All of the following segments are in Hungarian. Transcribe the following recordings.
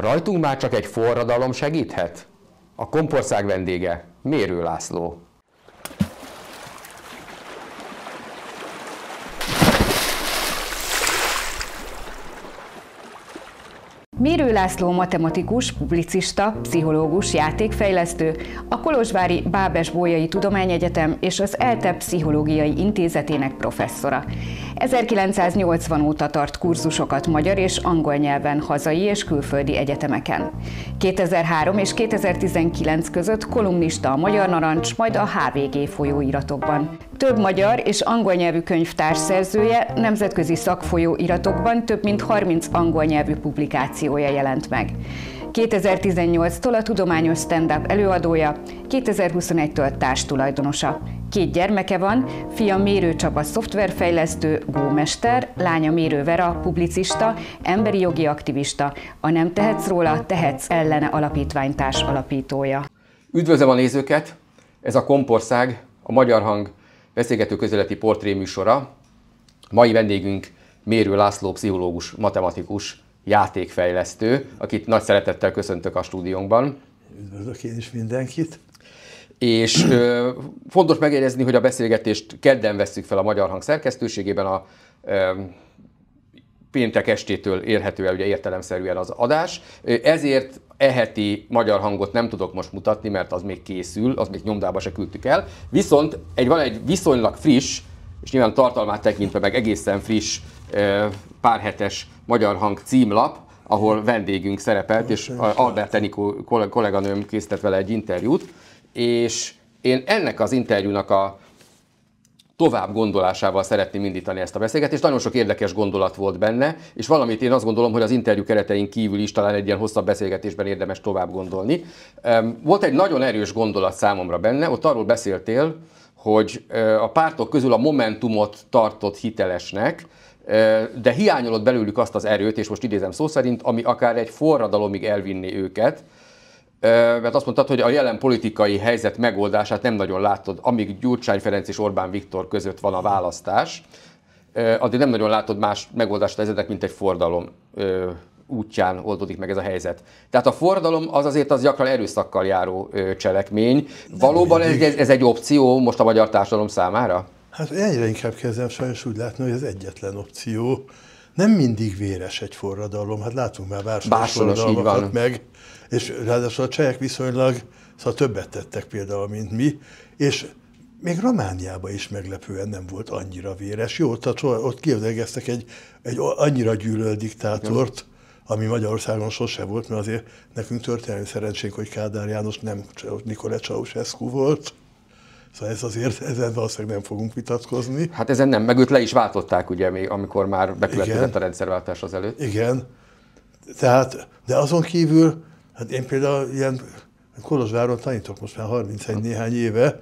Rajtunk már csak egy forradalom segíthet? A Kompország vendége Mérő László. Mérő László matematikus, publicista, pszichológus, játékfejlesztő, a Kolozsvári Bábes Bolyai Tudományegyetem és az ELTE Pszichológiai Intézetének professzora. 1980 óta tart kurzusokat magyar és angol nyelven hazai és külföldi egyetemeken. 2003 és 2019 között kolumnista a Magyar Narancs, majd a HVG folyóiratokban több magyar és angol nyelvű könyv társszerzője, nemzetközi szakfolyó iratokban több mint 30 angol nyelvű publikációja jelent meg. 2018-tól a tudományos stand-up előadója, 2021-től társtulajdonosa. Két gyermeke van, fia Mérő Csaba szoftverfejlesztő, gómester, lánya Mérő Vera publicista, emberi jogi aktivista, a Nem tehetsz róla, tehetsz ellene alapítványtárs alapítója. Üdvözlöm a nézőket! Ez a Kompország, a Magyar Hang beszélgető közeleti portré műsora. Mai vendégünk Mérő László, pszichológus, matematikus, játékfejlesztő, akit nagy szeretettel köszöntök a stúdiónkban. Üdvözlök én is mindenkit. És ö, fontos megjegyezni, hogy a beszélgetést kedden vesszük fel a Magyar Hang szerkesztőségében a ö, péntek estétől érhető el ugye értelemszerűen az adás, ezért eheti magyar hangot nem tudok most mutatni, mert az még készül, az még nyomdába se küldtük el. Viszont egy, van egy viszonylag friss, és nyilván tartalmát tekintve meg egészen friss, párhetes magyar hang címlap, ahol vendégünk szerepelt, és Albert Enikó kolléganőm készített vele egy interjút, és én ennek az interjúnak a tovább gondolásával szeretném indítani ezt a beszélgetést. Nagyon sok érdekes gondolat volt benne, és valamit én azt gondolom, hogy az interjú keretein kívül is talán egy ilyen hosszabb beszélgetésben érdemes tovább gondolni. Volt egy nagyon erős gondolat számomra benne, ott arról beszéltél, hogy a pártok közül a Momentumot tartott hitelesnek, de hiányolod belőlük azt az erőt, és most idézem szó szerint, ami akár egy forradalomig elvinni őket, mert azt mondtad, hogy a jelen politikai helyzet megoldását nem nagyon látod, amíg Gyurcsány Ferenc és Orbán Viktor között van a választás, addig nem nagyon látod más megoldást a helyzetnek, mint egy fordalom útján oldódik meg ez a helyzet. Tehát a fordalom az azért az gyakran erőszakkal járó cselekmény. Valóban ez, ez egy opció most a magyar társadalom számára? Hát egyre inkább kezdem sajnos úgy látni, hogy ez egyetlen opció. Nem mindig véres egy forradalom, hát látunk már bársonyos forradalmakat, meg és ráadásul a csehek viszonylag szóval többet tettek például, mint mi, és még Romániában is meglepően nem volt annyira véres. Jó, ott, ott kiadegeztek egy, egy annyira gyűlölt diktátort, ami Magyarországon sose volt, mert azért nekünk történelmi szerencsénk, hogy Kádár János nem Nikola Ceausescu volt. Szóval ez azért, ezen valószínűleg nem fogunk vitatkozni. Hát ezen nem, meg őt le is váltották, ugye, még, amikor már bekövetkezett a rendszerváltás az előtt. Igen, tehát, de azon kívül Hát én például ilyen Kolozsváron tanítok most már 31 néhány éve,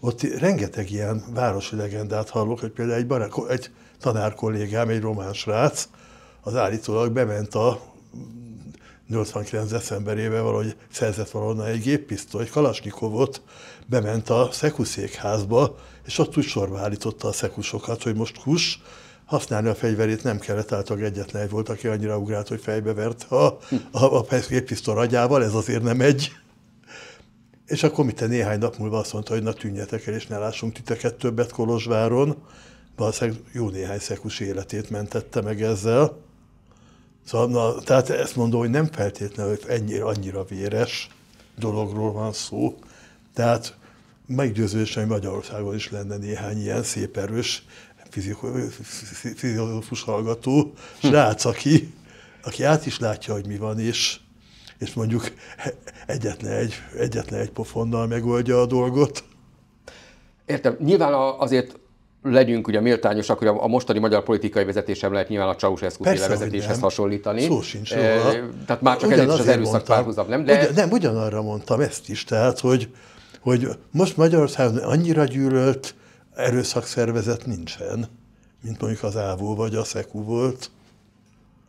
ott rengeteg ilyen városi legendát hallok, hogy például egy, barát, egy tanár kollégám, egy román srác, az állítólag bement a 89. decemberében valahogy szerzett valahonnan egy géppisztoly, egy kalasnyikovot, bement a szekuszékházba, és ott úgy sorba állította a szekusokat, hogy most kus, használni a fegyverét nem kellett, általában egyetlen egy volt, aki annyira ugrált, hogy fejbe vert a, a, a géppisztol agyával, ez azért nem egy. És akkor mit néhány nap múlva azt mondta, hogy na tűnjetek el, és ne lássunk titeket többet Kolozsváron. Valószínűleg jó néhány szekus életét mentette meg ezzel. Szóval, na, tehát ezt mondom, hogy nem feltétlenül, hogy ennyire, annyira véres dologról van szó. Tehát meggyőződésem, hogy Magyarországon is lenne néhány ilyen szép erős fiziológus hallgató srác, aki, aki át is látja, hogy mi van, és, és mondjuk egyetlen egy, egyetlen egy pofonnal megoldja a dolgot. Értem, nyilván azért legyünk ugye méltányosak, hogy a mostani magyar politikai vezetés sem lehet nyilván a Ceausescu féle vezetéshez hasonlítani. Szó sincs E, tehát már csak ez az erőszak párhuzam, nem? De... Ugyan, nem, ugyanarra mondtam ezt is, tehát, hogy, hogy most Magyarországon annyira gyűlölt, erőszakszervezet nincsen, mint mondjuk az Ávó vagy a Szekú volt.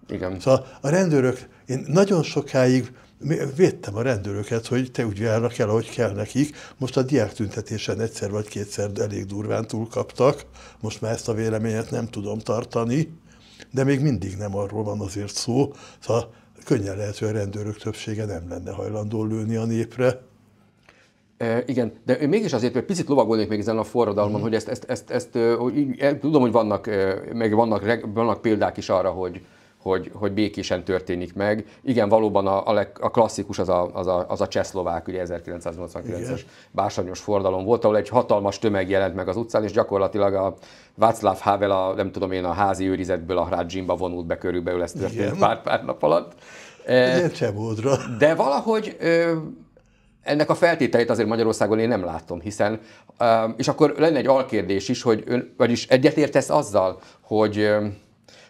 Igen. Szóval a rendőrök, én nagyon sokáig védtem a rendőröket, hogy te úgy járnak el, ahogy kell nekik. Most a diák tüntetésen egyszer vagy kétszer elég durván túlkaptak, most már ezt a véleményet nem tudom tartani, de még mindig nem arról van azért szó, szóval könnyen lehet, hogy a rendőrök többsége nem lenne hajlandó lőni a népre, E, igen, de mégis azért hogy picit lovagolnék még ezen a forradalmon, mm. hogy ezt, ezt, ezt, ezt hogy, eh, tudom, hogy vannak, meg vannak, vannak példák is arra, hogy, hogy, hogy békésen történik meg. Igen, valóban a, a, leg, a klasszikus az a, az, a, az a csehszlovák, ugye 1989-es bársanyos forradalom volt, ahol egy hatalmas tömeg jelent meg az utcán, és gyakorlatilag a Václav Havel, a, nem tudom én, a házi őrizetből a Hrádzsimba vonult be körülbelül, ez történt pár, pár nap alatt. e, De valahogy ennek a feltételét azért Magyarországon én nem látom, hiszen, és akkor lenne egy alkérdés is, hogy ön, vagyis egyetértesz azzal, hogy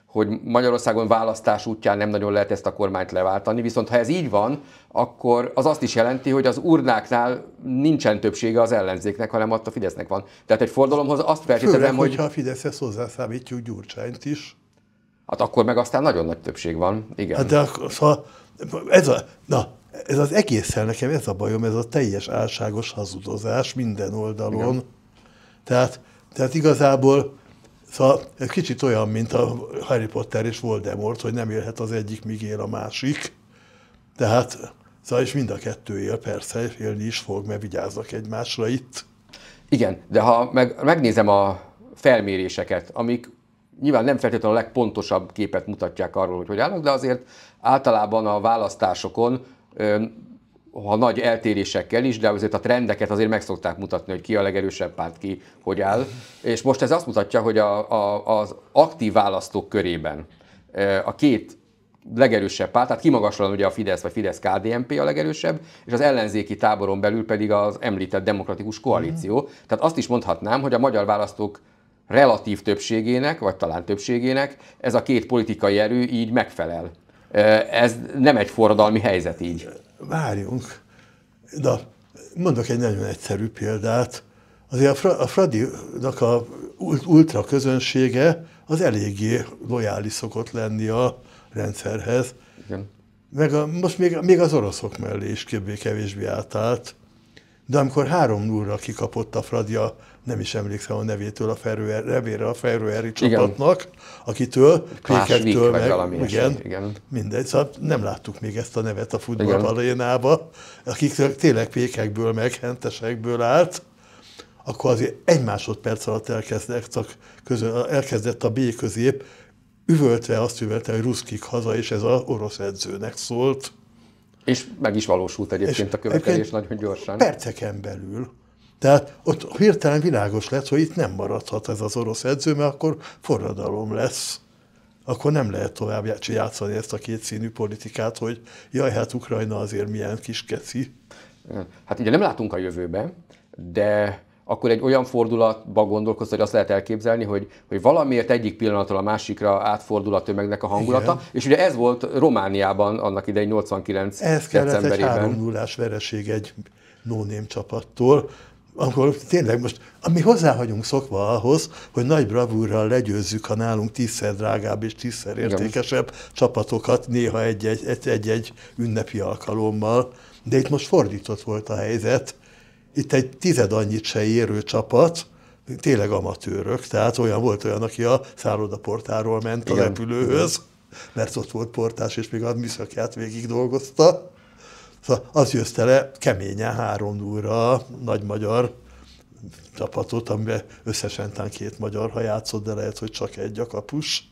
hogy Magyarországon választás útján nem nagyon lehet ezt a kormányt leváltani, viszont ha ez így van, akkor az azt is jelenti, hogy az urnáknál nincsen többsége az ellenzéknek, hanem ott a Fidesznek van. Tehát egy fordalomhoz azt feltételezem, hogy... ha a Fideszhez hozzászámítjuk Gyurcsányt is. Hát akkor meg aztán nagyon nagy többség van, igen. Hát de akkor, ha szóval ez a, na, ez az egészen nekem ez a bajom, ez a teljes álságos hazudozás minden oldalon. Igen. Tehát, tehát igazából Szóval ez kicsit olyan, mint a Harry Potter és Voldemort, hogy nem élhet az egyik, míg él a másik. Tehát, szóval és mind a kettő él, persze, élni is fog, mert vigyáznak egymásra itt. Igen, de ha meg, megnézem a felméréseket, amik nyilván nem feltétlenül a legpontosabb képet mutatják arról, hogy hogy állnak, de azért általában a választásokon ha nagy eltérésekkel is, de azért a trendeket azért meg szokták mutatni, hogy ki a legerősebb párt, ki hogy áll. És most ez azt mutatja, hogy a, a, az aktív választók körében a két legerősebb párt, tehát kimagaslan ugye a Fidesz vagy fidesz KDMP a legerősebb, és az ellenzéki táboron belül pedig az említett demokratikus koalíció. Mm. Tehát azt is mondhatnám, hogy a magyar választók relatív többségének, vagy talán többségének ez a két politikai erő így megfelel. Ez nem egy forradalmi helyzet így. Várjunk. De mondok egy nagyon egyszerű példát. Azért a, Fra- a Fradi-nak a ultra közönsége az eléggé lojális szokott lenni a rendszerhez. Igen. Meg a, most még, még az oroszok mellé is kevésbé átállt. De amikor 3 0 kikapott a Fradi a nem is emlékszem a nevétől a Ferőer, nevére a Ferőeri csapatnak, igen. akitől, Pékertől meg, igen, igen, mindegy, szóval nem láttuk még ezt a nevet a futballarénába, akik tényleg pékekből meg, hentesekből állt, akkor azért egy másodperc alatt elkezdett csak közül, elkezdett a B közép, üvöltve azt üvölte, hogy ruszkik haza, és ez az orosz edzőnek szólt. És meg is valósult egyébként és a követelés nagyon gyorsan. Perceken belül tehát ott hirtelen világos lett, hogy itt nem maradhat ez az orosz edző, mert akkor forradalom lesz. Akkor nem lehet tovább játszani ezt a két színű politikát, hogy jaj, hát Ukrajna azért milyen kis keci. Hát ugye nem látunk a jövőbe, de akkor egy olyan fordulatban gondolkozz, hogy azt lehet elképzelni, hogy, hogy valamiért egyik pillanatról a másikra átfordul a tömegnek a hangulata, Igen. és ugye ez volt Romániában annak idején 89 ez decemberében. Ez kellett egy 3 0 vereség egy no csapattól, akkor tényleg most, ami hozzá vagyunk szokva ahhoz, hogy nagy bravúrral legyőzzük a nálunk tízszer drágább és tízszer értékesebb Igen. csapatokat néha egy-egy ünnepi alkalommal, de itt most fordított volt a helyzet. Itt egy tized annyit se érő csapat, tényleg amatőrök, tehát olyan volt olyan, aki a szállodaportáról ment Igen. a repülőhöz, mert ott volt portás, és még a műszakját végig dolgozta Szóval az győzte le keményen három úrra nagy magyar csapatot, amiben összesen tán két magyar, ha játszott, de lehet, hogy csak egy a kapus.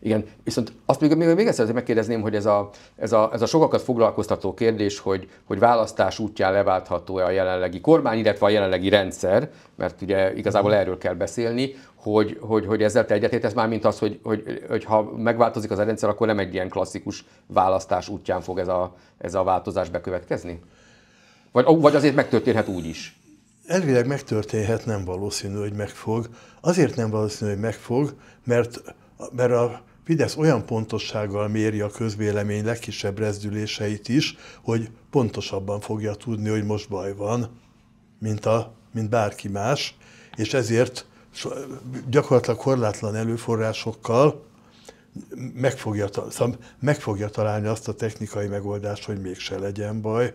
Igen, viszont azt még, még, még egyszer megkérdezném, hogy ez a, ez, a, ez a sokakat foglalkoztató kérdés, hogy, hogy választás útján leváltható-e a jelenlegi kormány, illetve a jelenlegi rendszer, mert ugye igazából erről kell beszélni, hogy, hogy, hogy ezzel te egyetért, ez már mint az, hogy, hogy, hogy, ha megváltozik az a rendszer, akkor nem egy ilyen klasszikus választás útján fog ez a, ez a változás bekövetkezni? Vagy, vagy azért megtörténhet úgy is? Elvileg megtörténhet, nem valószínű, hogy megfog. Azért nem valószínű, hogy megfog, mert, mert a Fidesz olyan pontossággal méri a közvélemény legkisebb rezdüléseit is, hogy pontosabban fogja tudni, hogy most baj van, mint, a, mint bárki más, és ezért gyakorlatilag korlátlan előforrásokkal meg fogja, meg fogja találni azt a technikai megoldást, hogy mégse legyen baj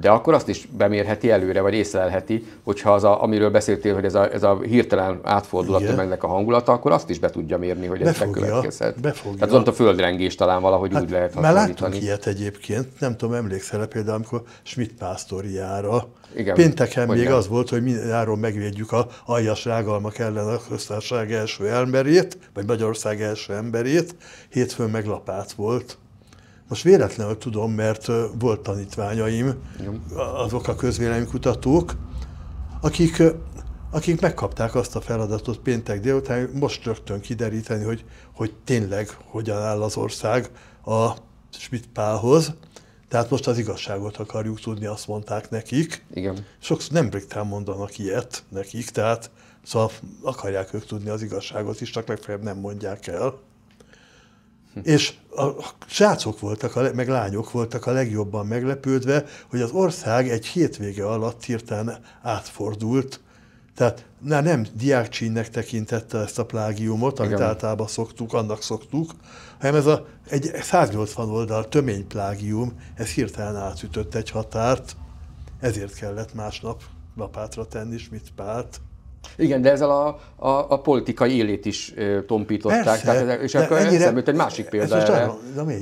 de akkor azt is bemérheti előre, vagy észlelheti, hogyha az, a, amiről beszéltél, hogy ez a, ez a hirtelen átfordulat tömegnek a hangulata, akkor azt is be tudja mérni, hogy ez bekövetkezhet. Befogja. Tehát ott a földrengés talán valahogy hát, úgy lehet hasonlítani. Már láttunk ilyet egyébként, nem tudom, emlékszel -e például, amikor Schmidt pásztoriára igen, Pénteken mondjam. még az volt, hogy mindenáron megvédjük a aljas rágalmak ellen a köztársaság első emberét, vagy Magyarország első emberét, hétfőn meglapát volt. Most véletlenül tudom, mert volt tanítványaim, azok a közvéleménykutatók, akik, akik megkapták azt a feladatot péntek délután, most rögtön kideríteni, hogy, hogy tényleg hogyan áll az ország a Schmidt-Pálhoz. Tehát most az igazságot akarjuk tudni, azt mondták nekik. Igen. Sokszor nem ritkán mondanak ilyet nekik, tehát szóval akarják ők tudni az igazságot is, csak legfeljebb nem mondják el. És a srácok voltak, a, meg lányok voltak a legjobban meglepődve, hogy az ország egy hétvége alatt hirtelen átfordult, tehát na, nem diákcsínnek tekintette ezt a plágiumot, amit Igen. általában szoktuk, annak szoktuk, hanem ez a, egy 180 oldal tömény plágium, ez hirtelen átütött egy határt, ezért kellett másnap lapátra tenni mit párt. Igen, de ezzel a, a, a politikai élét is tompították. Persze, tehát és akkor ennyire, ez egy másik példa erre.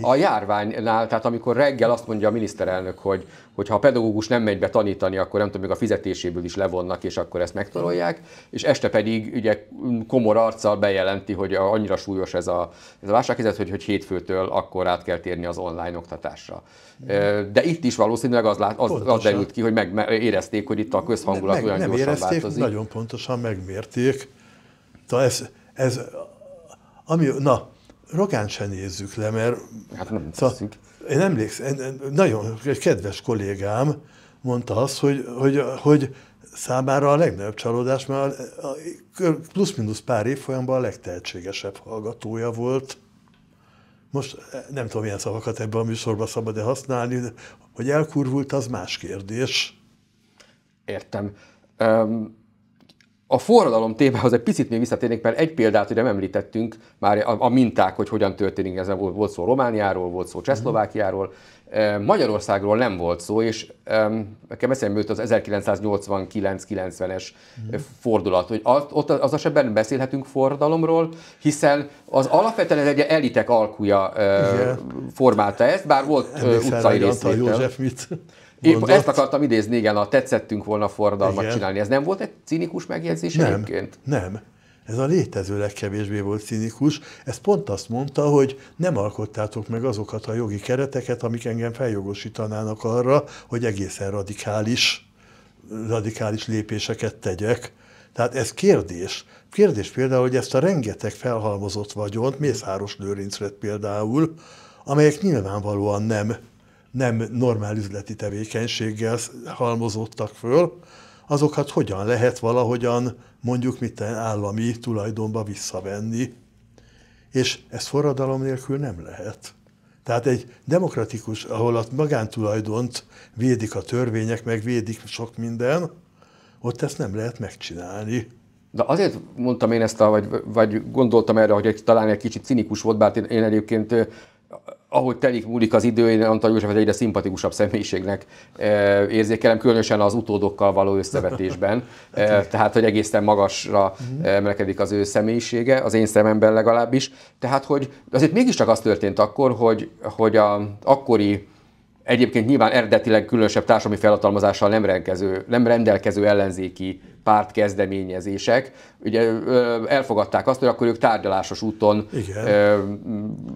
A járványnál, tehát amikor reggel azt mondja a miniszterelnök, hogy, hogy ha a pedagógus nem megy be tanítani, akkor nem tudom, még a fizetéséből is levonnak, és akkor ezt megtorolják, és este pedig ugye komor arccal bejelenti, hogy annyira súlyos ez a, ez a válsághelyzet, hogy, hogy hétfőtől akkor át kell térni az online oktatásra. Mm. De itt is valószínűleg az, lát, az, az derült ki, hogy meg, érezték, hogy itt a közhangulat meg, olyan nem gyorsan érezték, változik. Nagyon pontos pontosan megmérték. de ez, ez, ami, na, Rogán se nézzük le, mert... Hát nem ta, én emlékszem, nagyon egy kedves kollégám mondta azt, hogy, hogy, hogy számára a legnagyobb csalódás, mert a, a, plusz-minusz pár évfolyamban a legtehetségesebb hallgatója volt. Most e, nem tudom, milyen szavakat ebben a műsorban szabad-e használni, de hogy elkurvult, az más kérdés. Értem. Um... A forradalom témához egy picit még visszatérnék, mert egy példát, hogy nem említettünk, már a, a minták, hogy hogyan történik ez, volt, volt szó Romániáról, volt szó Csehszlovákiáról, Magyarországról nem volt szó, és nekem eszembe jut az 1989-90-es mhm. fordulat, hogy az, ott az esetben beszélhetünk forradalomról, hiszen az alapvetően egy elitek alkuja Igen. formálta ezt, bár volt utcai részvétel. József mit én ezt akartam idézni, igen, a tetszettünk volna forradalmat igen. csinálni. Ez nem volt egy cinikus megjegyzés nem, egyébként? Nem, ez a létező legkevésbé volt cinikus, ez pont azt mondta, hogy nem alkottátok meg azokat a jogi kereteket, amik engem feljogosítanának arra, hogy egészen radikális, radikális lépéseket tegyek. Tehát ez kérdés. Kérdés például, hogy ezt a rengeteg felhalmozott vagyont, Mészáros Lőrincret például, amelyek nyilvánvalóan nem nem normál üzleti tevékenységgel halmozódtak föl, azokat hát hogyan lehet valahogyan mondjuk mitten állami tulajdonba visszavenni. És ez forradalom nélkül nem lehet. Tehát egy demokratikus, ahol a magántulajdont védik a törvények, meg védik sok minden, ott ezt nem lehet megcsinálni. De azért mondtam én ezt, a, vagy, vagy gondoltam erre, hogy talán egy kicsit cinikus volt, bár én, én egyébként ahogy telik múlik az idő, én Antal József egyre szimpatikusabb személyiségnek e, érzékelem, különösen az utódokkal való összevetésben. E, tehát, hogy egészen magasra e, emelkedik az ő személyisége, az én szememben legalábbis. Tehát, hogy azért mégiscsak az történt akkor, hogy, hogy a akkori egyébként nyilván eredetileg különösebb társadalmi felhatalmazással nem, rendelkező, nem rendelkező ellenzéki párt kezdeményezések, ugye elfogadták azt, hogy akkor ők tárgyalásos úton Igen.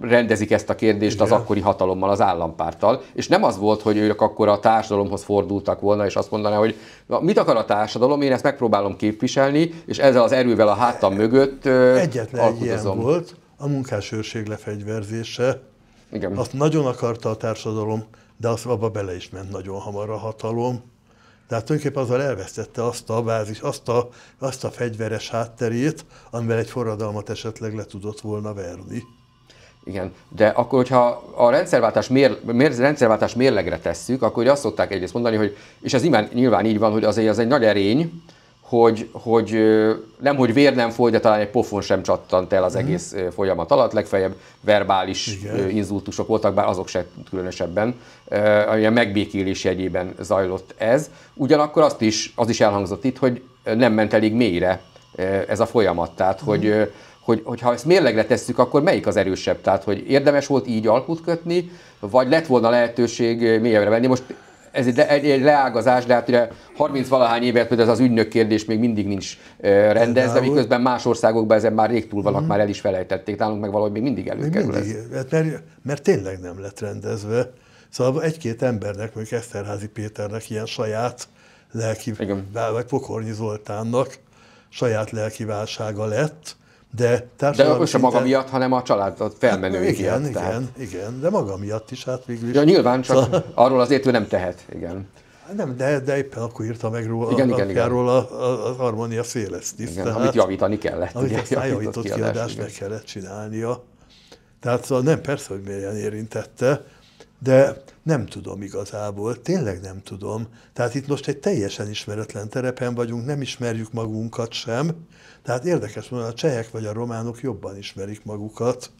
rendezik ezt a kérdést Igen. az akkori hatalommal, az állampárttal, és nem az volt, hogy ők akkor a társadalomhoz fordultak volna, és azt mondaná, hogy na, mit akar a társadalom, én ezt megpróbálom képviselni, és ezzel az erővel a hátam mögött Egyetlen egy ilyen volt, a munkásőrség lefegyverzése, Igen. azt nagyon akarta a társadalom, de az abba bele is ment nagyon hamar a hatalom. De hát tulajdonképpen azzal elvesztette azt a bázis, azt a, azt a fegyveres hátterét, amivel egy forradalmat esetleg le tudott volna verni. Igen, de akkor, hogyha a rendszerváltás, mér, mér, rendszerváltás mérlegre tesszük, akkor azt szokták egyrészt mondani, hogy, és ez imán, nyilván így van, hogy azért az egy nagy erény, hogy, hogy nem, hogy vér nem folyt, de talán egy pofon sem csattant el az mhm. egész folyamat alatt, legfeljebb verbális Igen. inzultusok voltak, bár azok se különösebben, ami a megbékélés jegyében zajlott ez. Ugyanakkor azt is, az is elhangzott itt, hogy nem ment elég mélyre ez a folyamat, tehát mm. hogy, hogy, hogy ha ezt mérlegre tesszük, akkor melyik az erősebb? Tehát, hogy érdemes volt így alkut kötni, vagy lett volna lehetőség mélyebbre venni. Most ez egy, egy, egy leágazás, de hát ugye 30 valahány évet mert ez az ügynök kérdés még mindig nincs rendezve, miközben más országokban ezen már rég túl vannak, mm. már el is felejtették, nálunk meg valahogy még mindig előkerül még mindig, ez. Hát mert, mert tényleg nem lett rendezve. Szóval egy-két embernek, mondjuk Eszterházi Péternek ilyen saját lelki, Igen. vagy Pokornyi Zoltánnak saját lelki válsága lett, de de De sem maga miatt, hanem a a felmenő hát, igen, miatt. Igen, tehát. igen, de maga miatt is, hát végül is. Ja, nyilván, csak szóval- arról azért ő nem tehet, igen. Hát nem, de, de éppen akkor írta meg róla, igen, igen, igen. róla az harmonia szélesztiszt. Igen, tehát, amit javítani kellett. Amit ugye, aztán javított kiadást meg kellett csinálnia. Tehát szóval nem persze, hogy mélyen érintette, de nem tudom igazából, tényleg nem tudom. Tehát itt most egy teljesen ismeretlen terepen vagyunk, nem ismerjük magunkat sem. Tehát érdekes mondani, a csehek vagy a románok jobban ismerik magukat.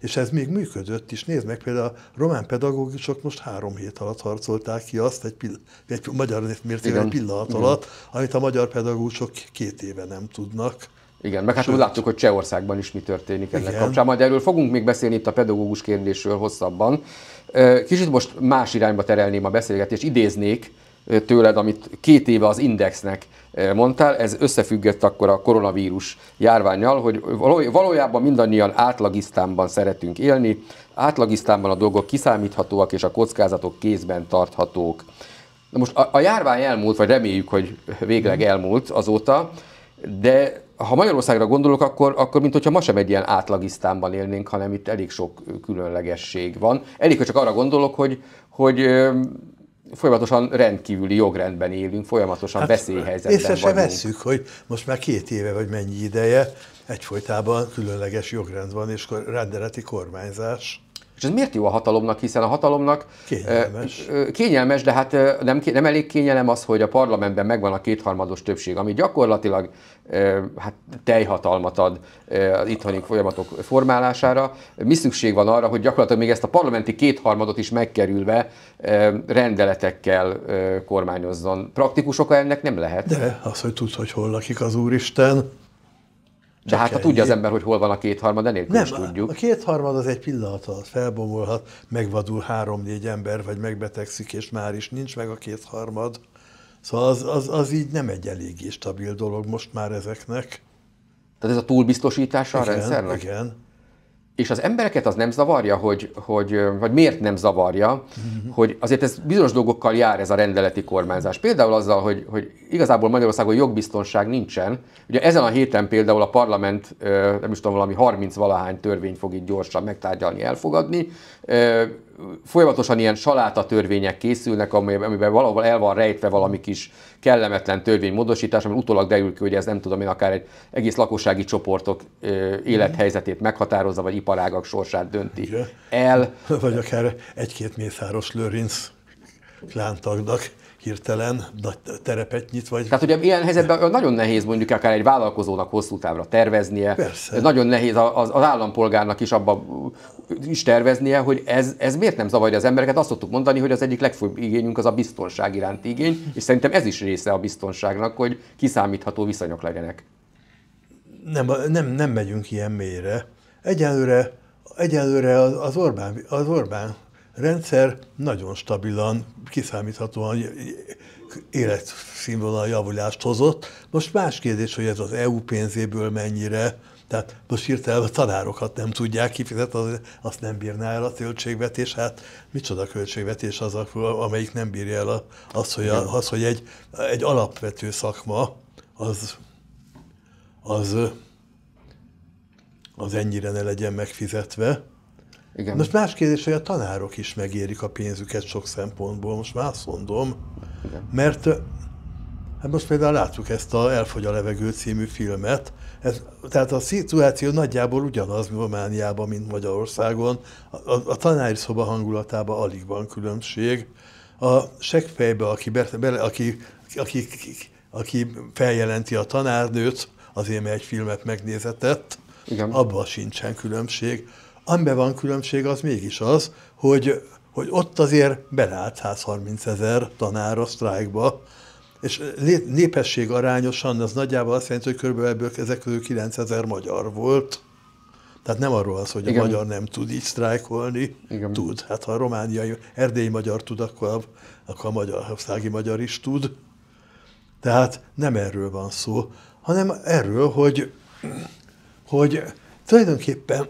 És ez még működött is. Nézd meg, például a román pedagógusok most három hét alatt harcolták ki azt, egy, pill- egy magyar mértékben pillanat Igen. alatt, amit a magyar pedagógusok két éve nem tudnak. Igen, meg hát Sőt. láttuk, hogy Csehországban is mi történik ennek Igen. kapcsán. Majd erről fogunk még beszélni itt a pedagógus kérdésről hosszabban. Kicsit most más irányba terelném a beszélgetést, idéznék tőled, amit két éve az Indexnek mondtál, ez összefüggött akkor a koronavírus járványjal, hogy valójában mindannyian átlagisztánban szeretünk élni, átlagisztánban a dolgok kiszámíthatóak és a kockázatok kézben tarthatók. Na most a, a járvány elmúlt, vagy reméljük, hogy végleg mhm. elmúlt azóta, de ha Magyarországra gondolok, akkor, akkor mint hogyha ma sem egy ilyen átlagisztánban élnénk, hanem itt elég sok különlegesség van. Elég, hogy csak arra gondolok, hogy, hogy folyamatosan rendkívüli jogrendben élünk, folyamatosan hát, veszélyhelyzetben vagyunk. Észre se vesszük, hogy most már két éve vagy mennyi ideje, egyfolytában különleges jogrend van, és rendeleti kormányzás. És ez miért jó a hatalomnak, hiszen a hatalomnak kényelmes, kényelmes de hát nem, nem elég kényelem az, hogy a parlamentben megvan a kétharmados többség, ami gyakorlatilag ö, hát teljhatalmat ad az itthoni folyamatok formálására. Mi szükség van arra, hogy gyakorlatilag még ezt a parlamenti kétharmadot is megkerülve rendeletekkel ö, kormányozzon? Praktikus oka ennek nem lehet. De az, hogy tud, hogy hol lakik az Úristen, de hát ha tudja az ember, hogy hol van a kétharmad, enélkül nem, is tudjuk. A kétharmad az egy pillanat alatt felbomolhat, megvadul három-négy ember, vagy megbetegszik, és már is nincs meg a kétharmad. Szóval az, az, az így nem egy eléggé stabil dolog most már ezeknek. Tehát ez a túlbiztosítása igen, a rendszernek? Igen és az embereket az nem zavarja, hogy, hogy vagy miért nem zavarja, uh-huh. hogy azért ez bizonyos dolgokkal jár ez a rendeleti kormányzás. Például azzal, hogy, hogy igazából Magyarországon jogbiztonság nincsen. Ugye ezen a héten például a parlament, nem is tudom, valami 30 valahány törvény fog itt gyorsan megtárgyalni, elfogadni folyamatosan ilyen saláta törvények készülnek, amiben valahol el van rejtve valami kis kellemetlen törvénymódosítás, ami utólag derül ki, hogy ez nem tudom én, akár egy egész lakossági csoportok élethelyzetét meghatározza, vagy iparágak sorsát dönti Igen. el. Vagy akár egy-két mészáros lőrinc klántagnak hirtelen nagy terepet nyit. Vagy... Tehát ugye ilyen helyzetben nagyon nehéz mondjuk akár egy vállalkozónak hosszú távra terveznie. Persze. Nagyon nehéz az, az állampolgárnak is abba is terveznie, hogy ez, ez miért nem zavarja az embereket. Azt szoktuk mondani, hogy az egyik legfőbb igényünk az a biztonság iránti igény, és szerintem ez is része a biztonságnak, hogy kiszámítható viszonyok legyenek. Nem, nem, nem megyünk ilyen mélyre. Egyelőre, egyelőre az Orbán, az Orbán rendszer nagyon stabilan, kiszámíthatóan életszínvonal javulást hozott. Most más kérdés, hogy ez az EU pénzéből mennyire, tehát most hirtelen a tanárokat nem tudják kifizetni, az, azt nem bírná el a költségvetés. Hát micsoda költségvetés az, amelyik nem bírja el azt, az, hogy, az, hogy egy, egy alapvető szakma az, az, az ennyire ne legyen megfizetve. Igen. Most más kérdés, hogy a tanárok is megérik a pénzüket sok szempontból, most már azt mondom, Igen. mert hát most például láttuk ezt a Elfogy a levegő című filmet, ez, tehát a szituáció nagyjából ugyanaz Romániában, mint Magyarországon, a, a, a tanári szoba hangulatában alig van különbség, a seggfejbe, aki, aki, aki, aki, aki feljelenti a tanárnőt, azért, mert egy filmet megnézetett, Igen. abban sincsen különbség Amiben van különbség, az mégis az, hogy, hogy ott azért belállt 130 ezer tanár a sztrájkba, és népesség arányosan az nagyjából azt jelenti, hogy körülbelül ebből ezek közül ezer magyar volt. Tehát nem arról az, hogy a magyar nem tud így sztrájkolni. Igen. Tud. Hát ha a romániai, erdélyi magyar tud, akkor a, akkor a szági magyar is tud. Tehát nem erről van szó, hanem erről, hogy, hogy tulajdonképpen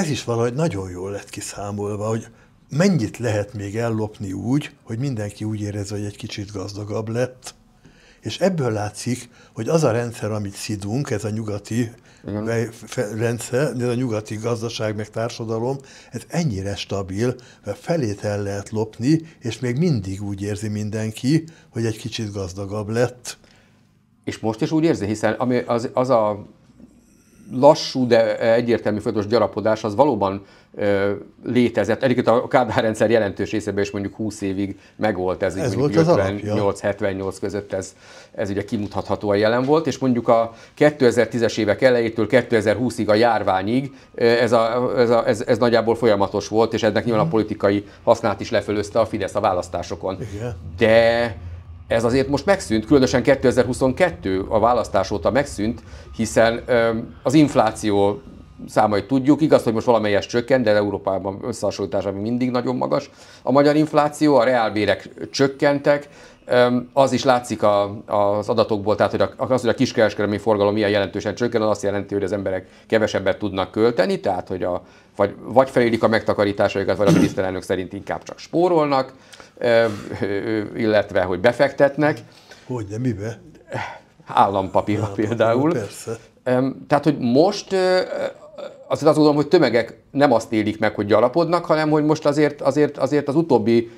ez is valahogy nagyon jól lett kiszámolva, hogy mennyit lehet még ellopni úgy, hogy mindenki úgy érez, hogy egy kicsit gazdagabb lett, és ebből látszik, hogy az a rendszer, amit szidunk, ez a nyugati Igen. rendszer, ez a nyugati gazdaság meg társadalom, ez ennyire stabil, mert felét el lehet lopni, és még mindig úgy érzi mindenki, hogy egy kicsit gazdagabb lett. És most is úgy érzi, hiszen ami az, az a lassú, de egyértelmű folyamatos gyarapodás az valóban ö, létezett. Egyébként a Kádár rendszer jelentős részében is mondjuk 20 évig megvolt ez. Ez volt 58-78 között ez, ez ugye kimutathatóan jelen volt, és mondjuk a 2010-es évek elejétől 2020-ig a járványig ez, a, ez, a, ez, ez nagyjából folyamatos volt, és ennek nyilván a mhm. politikai hasznát is lefölözte a Fidesz a választásokon. Igen. De ez azért most megszűnt, különösen 2022 a választás óta megszűnt, hiszen az infláció számait tudjuk, igaz, hogy most valamelyes csökken, de Európában összehasonlítása ami mindig nagyon magas. A magyar infláció, a reálbérek csökkentek, az is látszik a, az adatokból, tehát hogy az, hogy a kiskereskedelmi forgalom milyen jelentősen csökken, az azt jelenti, hogy az emberek kevesebbet tudnak költeni, tehát hogy a, vagy, vagy felélik a megtakarításaikat, vagy a miniszterelnök szerint inkább csak spórolnak, illetve hogy befektetnek. Hogy, de mibe? Állampapírba Állampapír, például. Persze. Tehát, hogy most azért azt gondolom, hogy tömegek nem azt élik meg, hogy gyarapodnak, hanem hogy most azért, azért, azért az utóbbi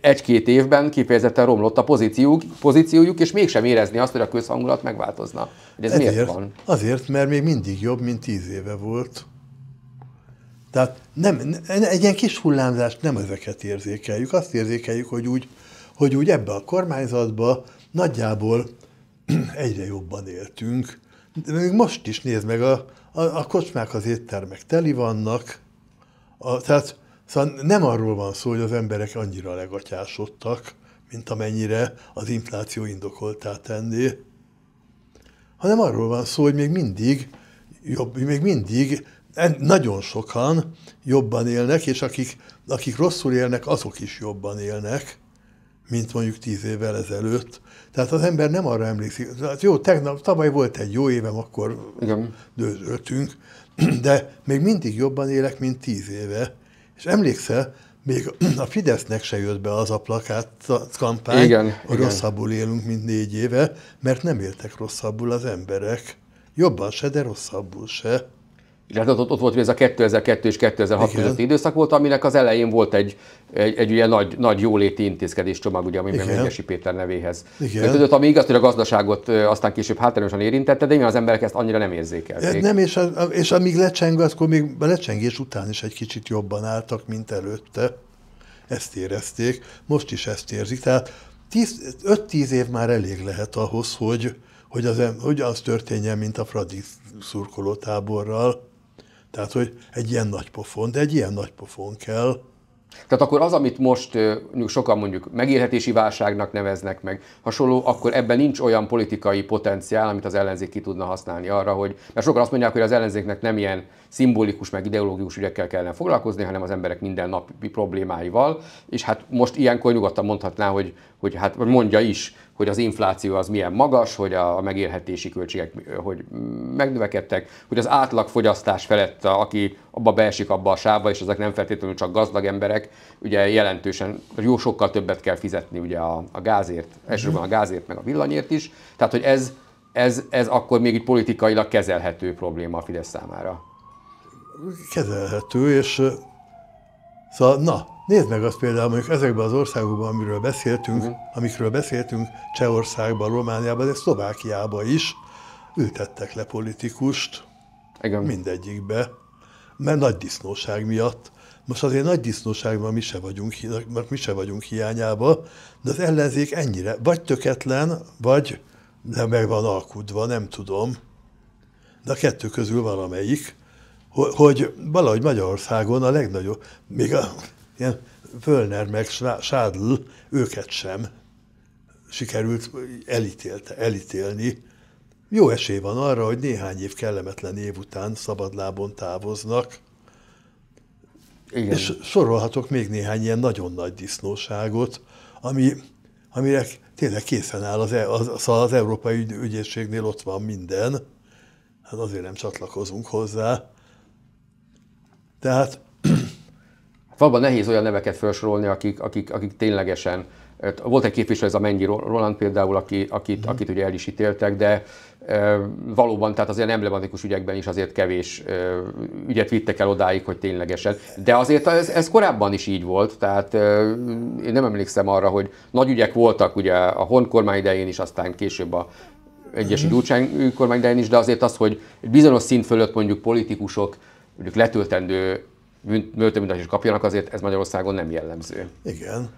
egy-két évben kifejezetten romlott a pozíciójuk, pozíciójuk, és mégsem érezni azt, hogy a közhangulat megváltozna. Hogy ez Ezért, miért van? Azért, mert még mindig jobb, mint tíz éve volt. Tehát nem, egy ilyen kis hullámzást nem ezeket érzékeljük, azt érzékeljük, hogy úgy, hogy úgy ebbe a kormányzatba nagyjából egyre jobban éltünk. Még most is nézd meg, a, a, a kocsmák, az éttermek teli vannak, a, tehát szóval nem arról van szó, hogy az emberek annyira legatyásodtak, mint amennyire az infláció indokoltá tenni, hanem arról van szó, hogy még mindig jobb, még mindig nagyon sokan jobban élnek, és akik, akik rosszul élnek, azok is jobban élnek, mint mondjuk tíz évvel ezelőtt. Tehát az ember nem arra emlékszik. Hát jó, tegnap, tavaly volt egy jó évem, akkor Igen. dőzöltünk, de még mindig jobban élek, mint tíz éve. És emlékszel, még a Fidesznek se jött be az a plakát kampány, igen, hogy igen. rosszabbul élünk, mint négy éve, mert nem éltek rosszabbul az emberek. Jobban se, de rosszabbul se illetve ott, ott volt, hogy ez a 2002 és 2006 Igen. közötti időszak volt, aminek az elején volt egy, egy, egy ugye nagy, nagy jóléti intézkedés csomag, ugye, ami Megyesi Péter nevéhez. Kötődött, ami igaz, hogy a gazdaságot aztán később hátrányosan érintette, de az emberek ezt annyira nem érzékelték. Nem, és, a, és amíg lecseng, akkor még a lecsengés után is egy kicsit jobban álltak, mint előtte. Ezt érezték, most is ezt érzik. Tehát 5-10 év már elég lehet ahhoz, hogy, hogy, az, hogy az történjen, mint a Fradi szurkolótáborral tehát, hogy egy ilyen nagy pofon, de egy ilyen nagy pofon kell. Tehát akkor az, amit most sokan mondjuk megélhetési válságnak neveznek meg, hasonló, akkor ebben nincs olyan politikai potenciál, amit az ellenzék ki tudna használni arra, hogy, mert sokan azt mondják, hogy az ellenzéknek nem ilyen szimbolikus, meg ideológikus ügyekkel kellene foglalkozni, hanem az emberek mindennapi problémáival, és hát most ilyenkor nyugodtan mondhatná, hogy, hogy hát mondja is, hogy az infláció az milyen magas, hogy a megélhetési költségek hogy megnövekedtek, hogy az átlagfogyasztás felett, aki abba beesik abba a sába, és ezek nem feltétlenül csak gazdag emberek, ugye jelentősen, jó sokkal többet kell fizetni ugye a, a gázért, elsősorban a gázért, meg a villanyért is. Tehát, hogy ez, ez, ez akkor még egy politikailag kezelhető probléma a Fidesz számára. Kezelhető, és szóval na, Nézd meg azt például, mondjuk ezekben az országokban, amiről beszéltünk, uh-huh. amikről beszéltünk, Csehországban, Romániában, de Szlovákiában is ültettek le politikust Igen. mindegyikbe, mert nagy disznóság miatt. Most azért nagy disznóságban mi se vagyunk, mert mi se vagyunk hiányába, de az ellenzék ennyire, vagy töketlen, vagy nem meg van alkudva, nem tudom. De a kettő közül valamelyik, hogy valahogy Magyarországon a legnagyobb, még a Ilyen Völner meg Sádl, őket sem sikerült elítélte, elítélni. Jó esély van arra, hogy néhány év kellemetlen év után szabadlábon távoznak. Igen. És sorolhatok még néhány ilyen nagyon nagy disznóságot, ami, amire tényleg készen áll, az, e, az, az, szóval az Európai Ügy, Ügyészségnél ott van minden. Hát azért nem csatlakozunk hozzá. Tehát Valóban nehéz olyan neveket felsorolni, akik, akik, akik ténylegesen hát volt egy képviselő, ez a Mennyi Roland például, aki, akit, mm. akit ugye el is ítéltek, de e, valóban, tehát az ilyen emblematikus ügyekben is azért kevés e, ügyet vittek el odáig, hogy ténylegesen. De azért ez, ez korábban is így volt, tehát e, én nem emlékszem arra, hogy nagy ügyek voltak ugye a Hon kormány idején is, aztán később a Egyesi mm. Gyurcsány kormány idején is, de azért az, hogy bizonyos szint fölött mondjuk politikusok mondjuk letöltendő börtönbüntetés is kapjanak, azért ez Magyarországon nem jellemző. Igen.